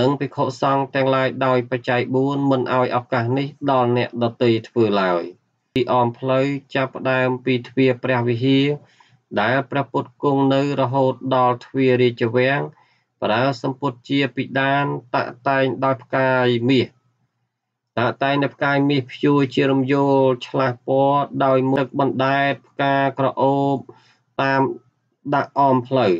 និងភិក្ខុសង្ឃទាំងឡាយដោយបច្ច័យ4មិនឲ្យឱកាសនេះដល់អ្នកដទៃធ្វើឡើយពីអមផ្លូវចាប់ផ្ដើមពីទ្វារព្រះវិហារដែលព្រះពុទ្ធគង់នៅរហូតដល់ទ្វាររាជវាំងប្រើសម្ពុតជាពិដានតាក់តែងដោយផ្កាយមាសតើតែងតែផ្កាយមាសព្យួរជារំយោលឆ្លាស់ពណ៌ដោយមុខបណ្ដែតផ្កាក្រអូបតាមដាក់អមផ្លូវ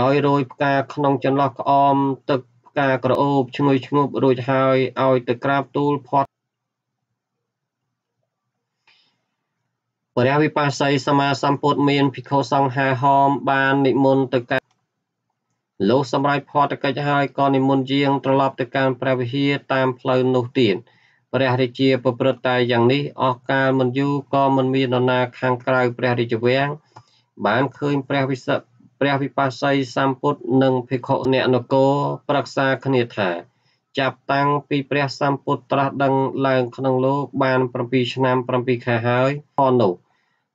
ឲ្យរយផ្កាក្នុងចន្លោះក្អម ទឹកផ្កាក្រអូបឈ្ងុយឈ្ងប់រួចហើយឲ្យទៅក្រាបទូលផាត់ព្រះវិបស្សីសមាសម្ពុទ្ធមាន ភិក្ខុសង្ឃហែហោមបាននិមន្តទៅកាលោកសម្រេចផតកិច្ចហើយក៏និមន្តយាងត្រឡប់ទៅកាន់ព្រះវិហារតាមផ្លូវនោះទៀតព្រះរាជាប្រព្រឹត្តតែយ៉ាងនេះអស់កាលមិនយូរក៏មិនមាននរណាខាងក្រៅព្រះរាជវាំងបានឃើញព្រះវិសិទ្ធព្រះវិបស្សីសម្ពុទ្ធនិងភិក្ខុអ្នកនគរប្រឹក្សាគ្នាថា ចាប់តាំងពីព្រះសម្ពុទ្ធត្រាស់ដឹងឡើងក្នុងលោកបាន7ឆ្នាំ7ខែហើយផងនោះ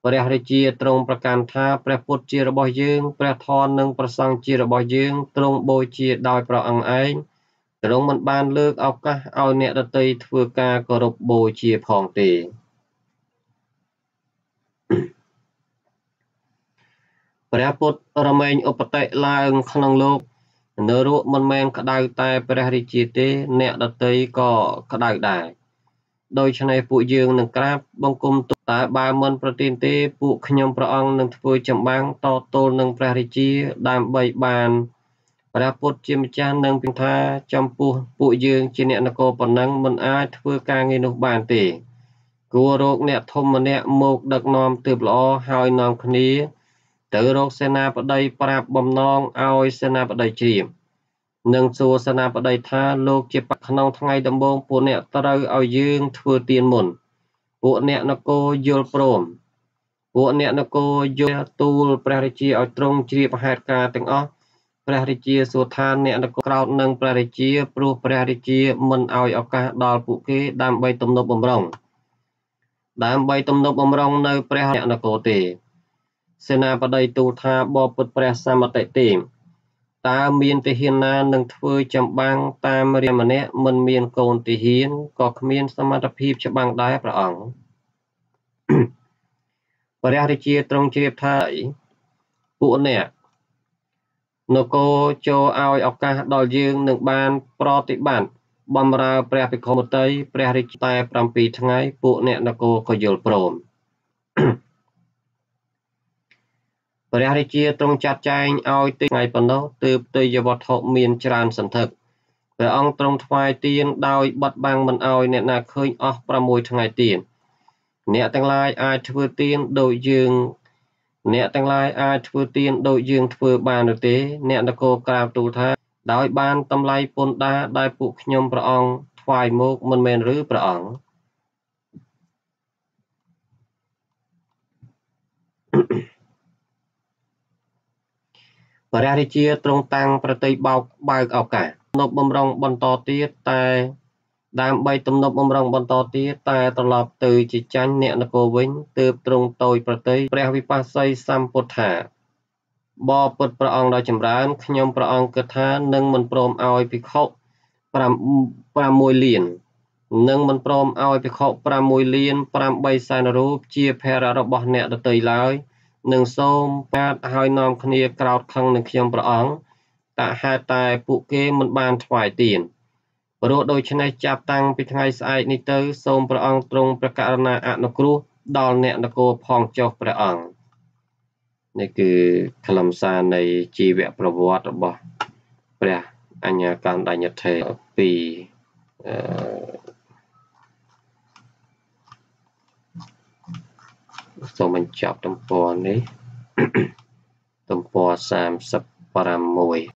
ព្រះរាជាទ្រង់ប្រកាន់ថាព្រះពុទ្ធជារបស់យើងព្រះធម៌និងព្រះសង្ឃជារបស់យើងទ្រង់បូជាដោយព្រះអង្គឯងទ្រង់មិនបានលើកឱកាសឲ្យអ្នកដទៃធ្វើការគោរពបូជាផងទេព្រះពុទ្ធរមែងឧបតិឡើងក្នុងលោកនរោមិនមែនក្តៅតែព្រះរាជាទេ អ្នកដទៃក៏ក្តៅដែរដូច្នេះពួកយើងនឹងក្រាបបង្គំទូលតើបើមិនប្រទានទេពួកខ្ញុំព្រះអង្គនឹងធ្វើចម្បាំងតទល់នឹងព្រះរាជាដើម្បីបានព្រះពុទ្ធជាម្ចាស់នឹងពិថាចំពោះពួកយើងជាអ្នកនគរប៉ុណ្ណឹងមិនអាចធ្វើការងារនោះបានទេគួររោគអ្នកធំម្នាក់មកដឹកនាំទើបល្អហើយនាំគ្នាទៅរកសេនាបតីប្រាប់បំណងឲ្យសេនាបតីជ្រាបនឹងសួរសេនាបតីថាលោកជាបក្នុងថ្ងៃដំបូងពួកអ្នកត្រូវឲ្យយើងធ្វើទៀនមុន ពួកអ្នកនគរយល់ព្រម ពួកអ្នកនគរយល់ទូលព្រះរាជាឲ្យទ្រង់ជ្រាបហេតុការទាំងអស់ព្រះរាជាសួរថាអ្នកនគរក្រោតនិងព្រះរាជាព្រោះព្រះរាជាមិនឲ្យឱកាសដល់ពួកគេដើម្បីទំនប់បំរុង ដើម្បីទំនប់បំរុងនៅព្រះអ្នកនគរទេសេនាបតីទូលថាបបពុតព្រះសម្មតិទេតើមានទាហានណានឹងធ្វើចម្បាំងតាមរាមម្នាក់មិនមានកូនទាហានក៏គ្មានសមត្ថភាពច្បាំងដែរព្រះអង្គព្រះរាជាទ្រង់ជ្រាបថាពួកអ្នកនគរចូលឲ្យឱកាសដល់យើងនឹងបានប្រតិបត្តិបំរើ ព្រះភិក្ខុមតីព្រះរាជតែ7ថ្ងៃ ពួកអ្នកនគរក៏យល់ព្រមព្រះរាជាទ្រង់ចាត់ចែងឲ្យទីថ្ងៃប៉ុណ្ណោះទើបទេយ្យវត្ថុមានច្រើនសន្ធឹកព្រះអង្គទ្រង់ថ្វាយទៀនដោយបတ်បាំងមិនឲ្យអ្នកណាឃើញអស់6ថ្ងៃទៀនអ្នកទាំងឡាយអាចធ្វើទៀនដោយយើង អ្នកទាំងឡាយអាចធ្វើទៀនដោយយើងធ្វើបានឬទេ អ្នកនគរក្រាបទូលថាដោយបានតម្លៃពុនដាដែលពួកខ្ញុំព្រះអង្គថ្វាយមកមិនមែនឬព្រះអង្គព្រះរាជាទ្រង់តាំងប្រតិបោកបើកឱកាសទំនប់បំរុងបន្តទៀតតែដើម្បីទំនប់បំរុងបន្តទៀតតែត្រឡប់ទៅជាចាញ់អ្នកនគរវិញទើបទ្រង់តូចប្រតិព្រះវិបស្សីសម្ពុទ្ធាបបពុតព្រះអង្គដ៏ចម្រើនខ្ញុំព្រះអង្គគិតថានឹងមិនព្រមឲ្យភិក្ខុ6លាននឹងមិនព្រមឲ្យភិក្ខុ6លាន8សែនរូបជាភេរៈរបស់អ្នកដតីឡើយនិងសូមបាទហើយនាំគ្នាក្រោតខឹងនឹងខ្ញុំព្រះអង្គតហេតុតែពួកគេមិនបានថ្វាយទានព្រោះដូច្នេះចាប់តាំងពីថ្ងៃស្អែកនេះទៅ សូមព្រះអង្គទ្រង់ព្រះករណាអនុគ្រោះដល់អ្នកនគរផងចុះព្រះអង្គនេះគឺខ្លឹមសារនៃជីវប្រវត្តិរបស់ព្រះអញ្ញាកណ្ដញ្ញថេពីអឺសូមបញ្ចប់ទំព័រនេះ ទំព័រ36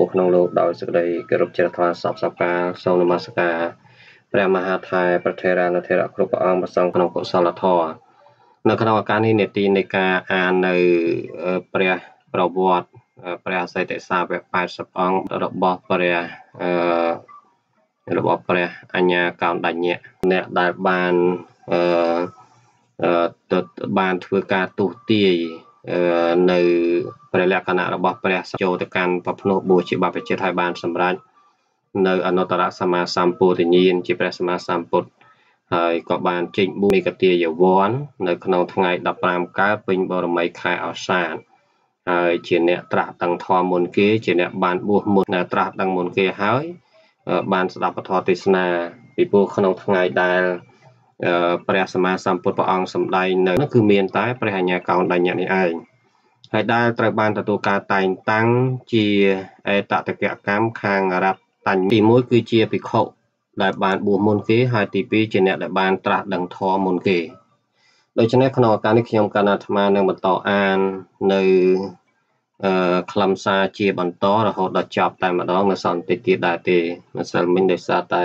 ពុះក្នុងលោកដោយសេចក្តីគោរពជ្រះថ្លាសពសកាសូមនមស្ការព្រះមហាថៃប្រធារានុធិរៈគ្រប់ព្រះអង្គប្រសងក្នុងកុសលធម៌នៅក្នុងឱកាសនេះនេតិនៃការអាននៅព្រះប្រវត្តិព្រះអសិតិសាវៈ80អង្គរបស់ព្រះអឺរបស់ព្រះអញ្ញាកោណ្ឌញ្ញៈអ្នកដែលបានអឺបានធ្វើការទុះទាយនៅព្រះលក្ខណៈរបស់ព្រះចូលទៅកាន់ប្រភ្នោះបួសជាបព្វជិតឲ្យបានសម្រេចនៅអនុត្តរសម្មាសម្ពោធិញ្ញាណជាព្រះសម្មាសម្ពុទ្ធហើយក៏បានចេញបួសមេកទាយវ័ននៅក្នុងថ្ងៃ15កើតពេញបរមីខែអសាឍហើយជាអ្នកត្រាស់ដឹងធម៌មុនគេជាអ្នកបានបួសមុនត្រាស់ដឹងមុនគេហើយបានស្ដាប់ពធទេសនាពីព្រោះក្នុងថ្ងៃដែលព្រះសម្មាសម្ពុទ្ធព្រះអង្គសម្ដែងនៅនោះគឺមានតែព្រះអញ្ញាកោណ្ឌញ្ញៈនេះឯងហើយដែលត្រូវបានទទួលការតែងតាំងជាអេតតកកម្មខាងរតតញ្ញទី1គឺជាភិក្ខុដែលបានបួសមុនគេហើយទី2ជាអ្នកដែលបានត្រាស់ដឹងធម៌មុនគេ ដូច្នេះក្នុងឱកាសនេះខ្ញុំកណ្ណាអាត្មានឹងបន្តអាននៅអឺខ្លឹមសារជាបន្តរហូតដល់ចប់តែម្ដងនៅសន្តិទៀតដែរទេមិនសិលមិញដោយសារតែ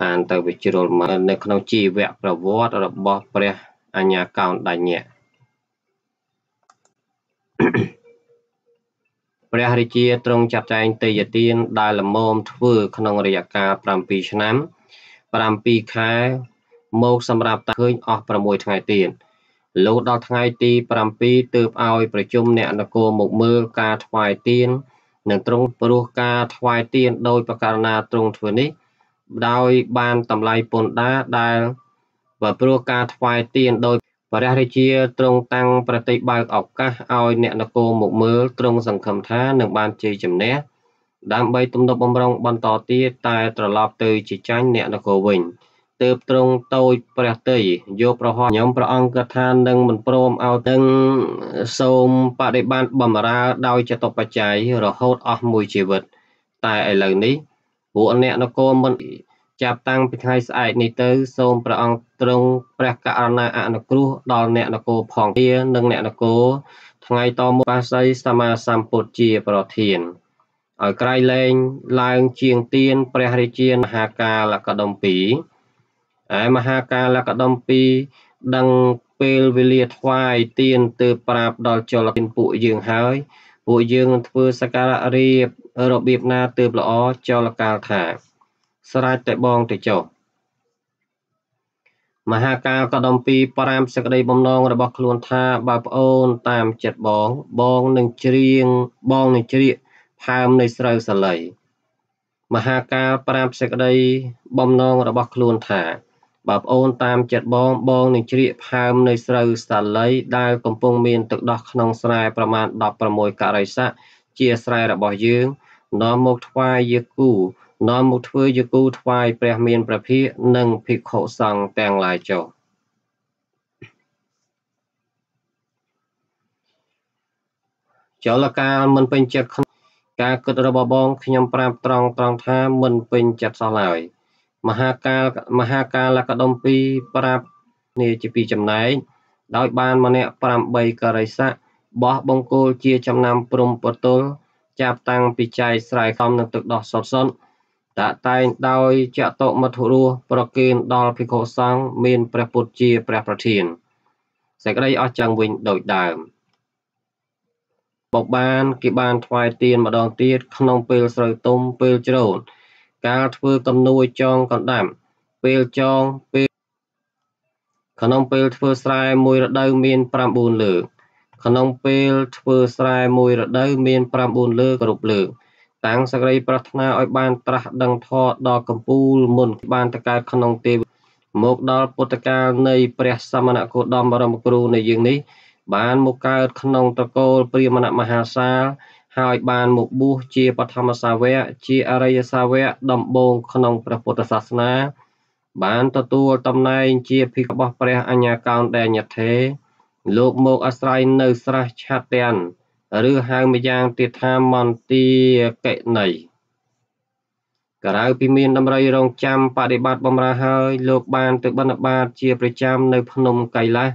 បានទៅវិជ្រុលមកនៅក្នុងជីវប្រវត្តិរបស់ព្រះអញ្ញាកោណ្ឌញ្ញៈព្រះរាជាទ្រង់ចាត់ចែងទេយទានដែលលមមធ្វើក្នុងរយៈកាល7ឆ្នាំ7ខែមកសម្រាប់តាឃើញអស់6ថ្ងៃទៀតលោកដល់ថ្ងៃទី7ទើបឲ្យប្រជុំអ្នកនគរមកមើលការថ្វាយទាននិងទ្រង់ព្រោះការថ្វាយទានដោយប្រការណាទ្រង់ធ្វើនេះដោយបានតម្លៃពន្ធដារដែលបើព្រោះការថ្វាយទានដោយព្រះរាជាទ្រង់តាំងប្រតិបើកឱកាសឲ្យអ្នកនគរមកមើលទ្រង់សង្ឃឹមថានឹងបានជ័យជំនះដើម្បី ទំនប់បំរុង បន្តទៀតតែត្រឡប់ទៅជាចាញ់អ្នកនគរវិញទើបទ្រង់តូចព្រះតីយកប្រហោះខ្ញុំព្រះអង្គកថានឹងមិនព្រមឲ្យទាំងសូមបដិបានបំរើដោយចតុបច្ច័យរហូតអស់មួយជីវិត តែឥឡូវនេះពួកអ្នកនគរមិនចាប់តាំងពីថ្ងៃស្អែកនេះទៅ សូមព្រះអង្គទ្រង់ព្រះករុណាអនុគ្រោះដល់អ្នកនគរផងទានិងអ្នកនគរថ្ងៃតមកបាសីសមាសម្ពុទ្ធជាប្រធានឲ្យក្រៃលែងឡើងជាងទៀនព្រះរាជាមហាកាលកដំ2ឯមហាកាលកដំ2ដឹងពេលវេលាថ្វាយទៀនទើបប្រាប់ដល់ចលគិនពួកយើងហើយ ពួកយើងនឹងធ្វើសក្ការៈរៀបរបៀបណាទើបល្អចលកាលថាស្រេចតែបងទៅចុះមហាកាលក៏ដំពីប្រាមសក្តីបំណងរបស់ខ្លួនថាបើប្អូនតាមចិត្តបង បងនឹងច្រៀងបងនឹងជ្រៀកផើមនៃស្រូវសាលី មហាកាលប្រាមសក្តីបំណងរបស់ខ្លួនថាបើប្អូនតាមចិត្តបងបងនឹងជ្រៀកផើមនៃស្រូវសាលីដែលកំពុងមានទឹកដោះក្នុងស្រែប្រមាណ16ការិស័កជាស្រែរបស់យើងនាំមកថ្វាយយាគូនាំមកធ្វើយាគូថ្វាយព្រះមានព្រះភិក្ខនិងភិក្ខុសង្ឃទាំងឡាយចុះចលកាលមិនពេញចិត្តការគិតរបស់បងខ្ញុំប្រាប់ត្រង់ត្រង់ថាមិនពេញចិត្តសោះឡើយ មហាកាលមហាកាលកដុំ2ប្រាប់នេះជាពីចំណែកដោយបានម្នាក់8ករិស័កបោះបង្គោលជាចំណាំព្រំពតុលចាប់តាំងពីចៃស្រ័យខំនឹងទឹកដោះសុទ្ធសុទ្ធតតែងដោយចតមធុរៈប្រគិនដល់ភិក្ខុសង្ឃមានព្រះពុទ្ធជាព្រះប្រធានសេចក្តីអស់ចឹងវិញដូចដើមបបានគេបានថ្វាយទៀនម្ដងទៀតក្នុងពេលស្រូវទុំពេលច្រូតកាលធ្វើកំនួយចងកណ្ដាំពេលចងពេលក្នុងពេលធ្វើស្រែមួយរដូវមាន9លើកក្នុងពេលធ្វើស្រែមួយរដូវមាន9លើគ្រប់លើកតាំងសក្តិប្រាថ្នាឲ្យ បានត្រាស់ ដឹងធម៌ដល់កំពូលមុនបានតកើតក្នុងទេវមកដល់ពុទ្ធកាលនៃ ព្រះសមណគោតមបរមគ្រូនៃយើងនេះ បានមកកើតក្នុងត្រកូលព្រាហ្មណមហាសាលហើយបានមកបួសជាបឋមសាវកជាអរិយសាវក ដំបូងក្នុងព្រះពុទ្ធសាសនាបានទទួលតំណែងជាភិក្ខុរបស់ព្រះអញ្ញាកោណ្ឌញ្ញថេរលោកមកអាស្រ័យនៅស្រះឆាតានឬហៅម្យ៉ាងទៀតថាមន្ទីកិណីក្រៅពីមានដំរីរងចាំបដិបត្តិបំរើហើយលោកបានទៅបណ្ឌបាតជាប្រចាំ នៅ ភ្នំកៃឡាស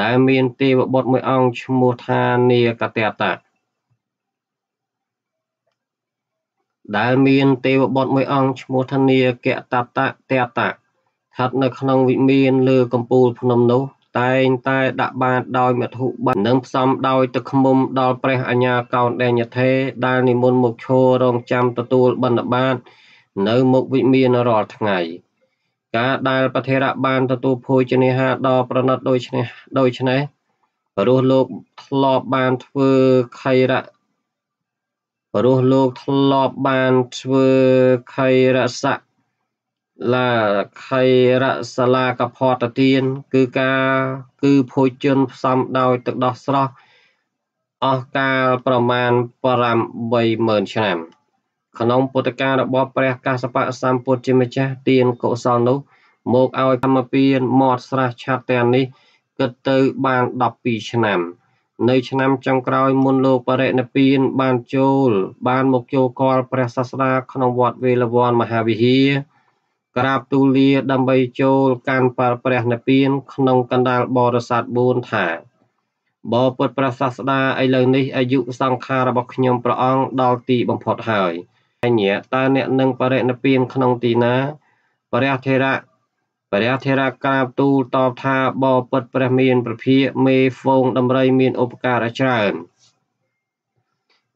ដែលមាន ទេវបុត្រមួយអង្គឈ្មោះថានីកតេតាដែលមាន ទេវបុត្រមួយអង្គឈ្មោះថានីកតតតេតាស្ថិតនៅក្នុងវិមានលើកំពូលភ្នំនោះតែងតែដាក់បាតដោយមធុបាននិងផ្សំដោយទឹកឃ្មុំដល់ព្រះអញ្ញាកោណ្ឌញ្ញថេដែលនិមន្តមកឈររងចាំទទួលបណ្ឌបាតនៅមុខវិមានរាល់ថ្ងៃ ការដែលប្រធិរៈបានទទួលភោជនាហារដ៏ប្រណិតដូច្នេះដូច្នេះព្រោះលោកធ្លាប់បានធ្វើខៃរៈព្រោះលោកធ្លាប់បានធ្វើខៃរៈស័កឡាខៃរសាលាកផតទានគឺការគឺភោជនផ្សំដោយទឹកដោះស្រស់អស់កាលប្រមាណ80000ឆ្នាំ ក្នុងពុទ្ធការបស់ព្រះកសបៈសម្ពុទ្ធជាម្ចាស់ទានកុសលនោះមកឲ្យកម្មពៀនមាត់ស្រះឆាត់ទាំងនេះគិតទៅបាន12ឆ្នាំ នៅឆ្នាំចុងក្រោយមុនលោកបរិណិព្វានបានចូល បានមកចូលកលព្រះសាស្តាក្នុងវត្តវេលវ័នមហាវិហារក្រាបទូលលាដើម្បីចូលកាន់ព្រះនិព្វានក្នុងកណ្ដាលបរិស័ទ4ថាបពុតព្រះសាស្តាឥឡូវនេះអាយុសង្ខាររបស់ខ្ញុំព្រះអង្គដល់ទីបំផុតហើយអញ្ញាតើអ្នកនឹងបរិណិព្វានក្នុងទីណាព្រះធេរៈព្រះធេរៈក្រាបទូលតបថាបពុតព្រះមានប្រភិយមេហ្វងដំរីមានឧបការច្រើន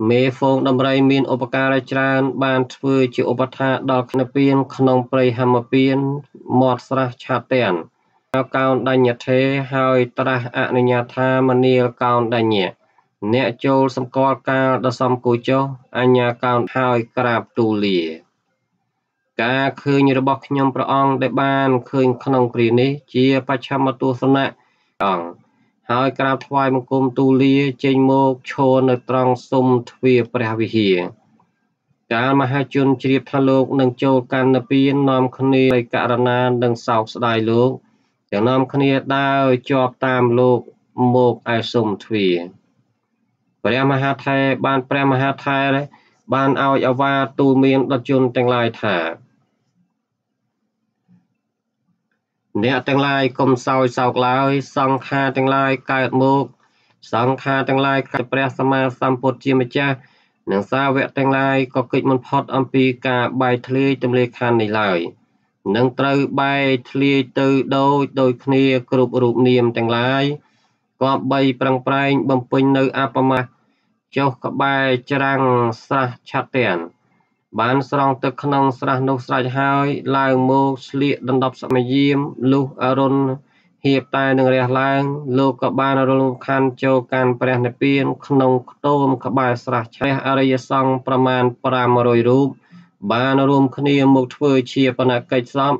មេហ្វូងដំរីមានឧបការៈច្រើនបានធ្វើជាឧបថាដល់ខ្នពៀនក្នុងព្រៃហមពៀនមាត់ស្រះឆាតានកោនដញ្ញថេហើយត្រាស់អនុញ្ញាថាមនាលកោនដញ្ញអ្នកចូលសម្គាល់កាលដ៏សំគូចោអញ្ញាកោនហើយក្រាបទូលាការឃើញរបស់ខ្ញុំព្រះអង្គដែលបានឃើញក្នុងគ្រានេះ ជាបច្ឆមទស្សនៈអង្គហើយក្រាបថ្វាយបង្គំទូលាចេញមកឈរនៅត្រង់ស៊ុមទ្វារព្រះវិហារកាលមហាជនជ្រាបថាលោកនឹងចូលកាន់ពៀននាំគ្នាដោយករណានិងសោកស្ដាយលោកទាំងនាំគ្នាដើរជាប់តាមលោកមកឯស៊ុមទ្វារព្រះមហាថេរបាន ព្រះមហាថេរបានឲ្យអាវាទូលមានដល់ជនទាំងឡាយថាអ្នកទាំងឡាយកុំសោយសោកឡើយសង្ខារទាំងឡាយកើតមកសង្ខារទាំងឡាយកើតព្រះសម្មាសម្ពុទ្ធជាម្ចាស់និងសាវកទាំងឡាយក៏គេចមិនផុតអំពីការបែកធ្លាយទម្លាយខណ្ឌនេះឡើយនឹងត្រូវបែកធ្លាយទៅដោយដោយគ្នាគ្រប់រូបនាមទាំងឡាយក៏បីប្រឹងប្រែងបំពេញនៅអបមាសចុះក្បែរច្រាំងស្រះឆាត់ទាំងបានស្រង់ទឹកក្នុងស្រះនោះស្រេចហើយឡើងមកស្លៀកដណ្ដប់សមយាមលុះអរុណហៀបតែនឹងរះឡើងលោកក៏បានរលំខានចូលកាន់ព្រះនិព្វានក្នុងខ្ទមក្បែរស្រះឆ្លះអរិយសង្ឃប្រមាណ500រូបបានរួមគ្នាមកធ្វើជាបណកិច្ចសព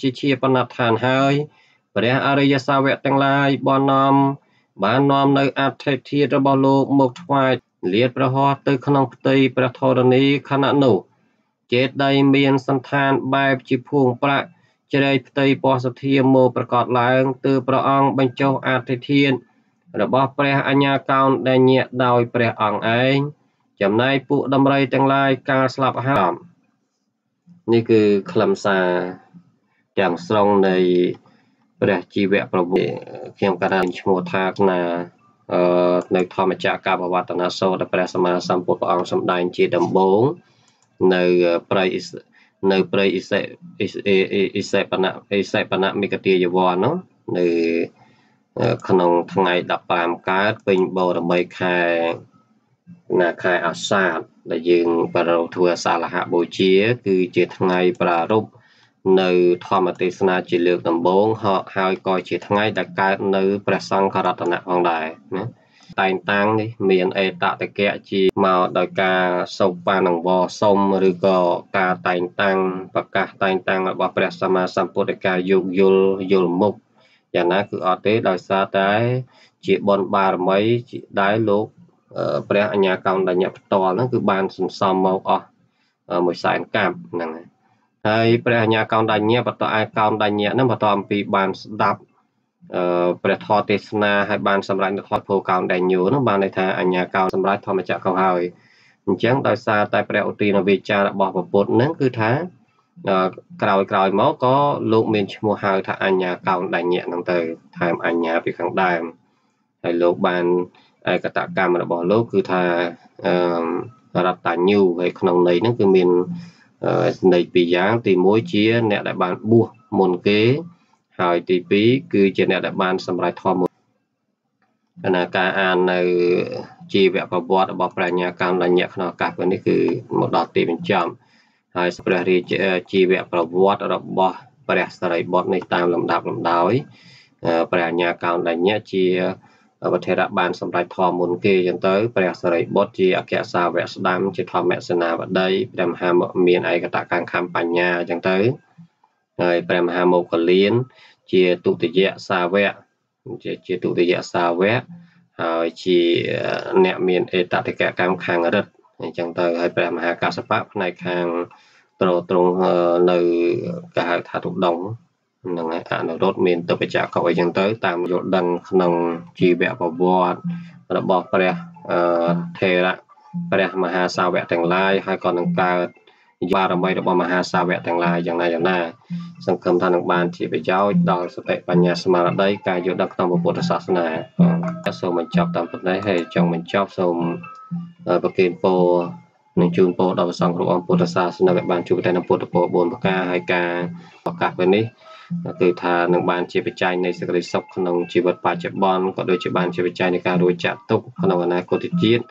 ជាជាបណដ្ឋានហើយព្រះអរិយសាវកទាំងឡាយបនំបាននាំនៅអធិធិធរបស់លោកមកថ្វាយលាតប្រហោះទៅក្នុងផ្ទៃព្រះធរណីខណៈនោះចេតីមានសន្តានបែបជាភួងប្រាក់ជ្រែកផ្ទៃពណ៌សធាមកប្រកាសឡើងទើបព្រះអង្គបញ្ចុះអធិធានរបស់ព្រះអញ្ញាកោណដែលញាក់ដោយព្រះអង្គឯងចំណែកពួកដំរីទាំងឡាយកាលស្លាប់ហើយនេះគឺខ្លឹមសារទាំងស្រុងនៃព្រះជីវប្រវត្តិខ្ញុំក៏បានឈ្មោះថាណានៅធម្មចក្រកបវត្តនាសូត្រព្រះសម្មាសម្ពុទ្ធព្រះអង្គសម្ដែង ជាដំបូងនៅប្រៃនៅប្រៃអិសេអិសេបណៈអិសេបណៈមិគទាយវ័ននោះនៅក្នុងថ្ងៃ15កើតពេញបូរមីខែណាខែអាសាឍដែលយើងប្រោធ្វើសាលហៈបូជាគឺជាថ្ងៃប្រារព្ធនៅធម្មទេសនាជាលើកដំបូងហើយក៏ជាថ្ងៃដែលកើតនៅព្រះសង្ឃរតនៈផងដែរណាតែងតាំងនេះមានអេតតកៈជាមកដោយការសូបានឹងវសុំឬក៏ការតែងតាំងប្រកាសតែងតាំងរបស់ព្រះ សម្មាសម្ពុទ្ធកាយោគយល់យល់មុខយ៉ាងណាគឺអត់ទេដោយសារតែ ជាបនបារមីដែលលោកព្រះអញ្ញាកោណ្ឌញ្ញផ្ទាល់ហ្នឹងគឺបានសន្សំមកអស់មួយសែនកាប់ហ្នឹងហើយហើយព្រះអញ្ញាកោណ្ឌញ្ញបន្តឯកោណ្ឌញ្ញហ្នឹងបន្តអំពីបានស្ដាប់អឺព្រះធម៌ទេសនាហើយបានសម្រេចនៅខតពោកោណ្ឌញ្ញោហ្នឹងបានន័យថាអញ្ញាកោសម្រេចធម្មចក្រក៏ហើយអញ្ចឹងដោយសារតែព្រះឧទានវិចាររបស់ពុទ្ធហ្នឹងគឺថាក្រោយក្រោយមកក៏លោកមានឈ្មោះហៅថាអញ្ញាកោណ្ឌញ្ញៈហ្នឹងទៅថែមអញ្ញាពីខាងដើមហើយលោកបានឯកតកម្មរបស់លោកគឺថាអឺរតញ្ញូហើយក្នុងន័យហ្នឹងគឺមាននៃពីរយ៉ាងទី1ជាអ្នកដែលបានបួសមុនគេហើយទី2គឺជាអ្នកដែលបាន សម្រេចធម៌គណៈការអាននៅជីវប្រវត្តិរបស់ ប្រាជ្ញាកម្មដញ្ញៈក្នុងឱកាសនេះគឺមកដល់ទីបញ្ចប់ហើយព្រះរាជជីវប្រវត្តិរបស់ព្រះសរិបុត្រនេះតាមលំដាប់លំដោយ ប្រាជ្ញាកម្មដញ្ញៈជាវធរៈបានសម្រេចធម៌មុនគេចឹងទៅព្រះសរិបុត្រជាអគ្គសាវកស្ដាំជាធម្មសេនាបតីព្រះមហាមានឯកតកាងខំបញ្ញាចឹងទៅហើយព្រះមហាមោគលានជាទុតិយសាវកជាជាទុតិយសាវកហើយជាអ្នកមានអេតតកកម្មខាងរិទ្ធអញ្ចឹងទៅហើយព្រះមហាកសបៈផ្នែកខាងត្រង់ត្រង់នៅកហៅថាទុដងនឹងអនុរុទ្ធមានតបចៈកអីចឹងទៅតាមយល់ដឹងក្នុងជីវប្រវត្តិរបស់ព្រះថេរៈព្រះមហាសាវកទាំងឡាយហើយក៏នឹងកើតបារមីរបស់មហាសាវកទាំងឡាយយ៉ាងណាយ៉ាងណាសង្ឃឹមថានឹងបានជាប្រយោជន៍ដល់សតិបញ្ញាស្មារតីការយល់ដឹងក្នុងពុទ្ធសាសនាសូមបញ្ចប់តាមប៉ុណ្ណេះហើយចង់បញ្ចប់សូមប្រគេនពរនឹងជូនពរដល់ព្រះសង្ឃគ្រប់អង្គពុទ្ធសាសនាឲ្យបានជួបតែនឹងពុទ្ធពរ4ប្រការហើយការប្រកាសពេលនេះគឺថានឹងបានជាបច្ច័យនៃសេចក្តីសុខក្នុងជីវិតបច្ចុប្បន្នក៏ដូចជាបានជាបច្ច័យនៃការរួចចាក់ទុកក្នុងអនាគតជាតិ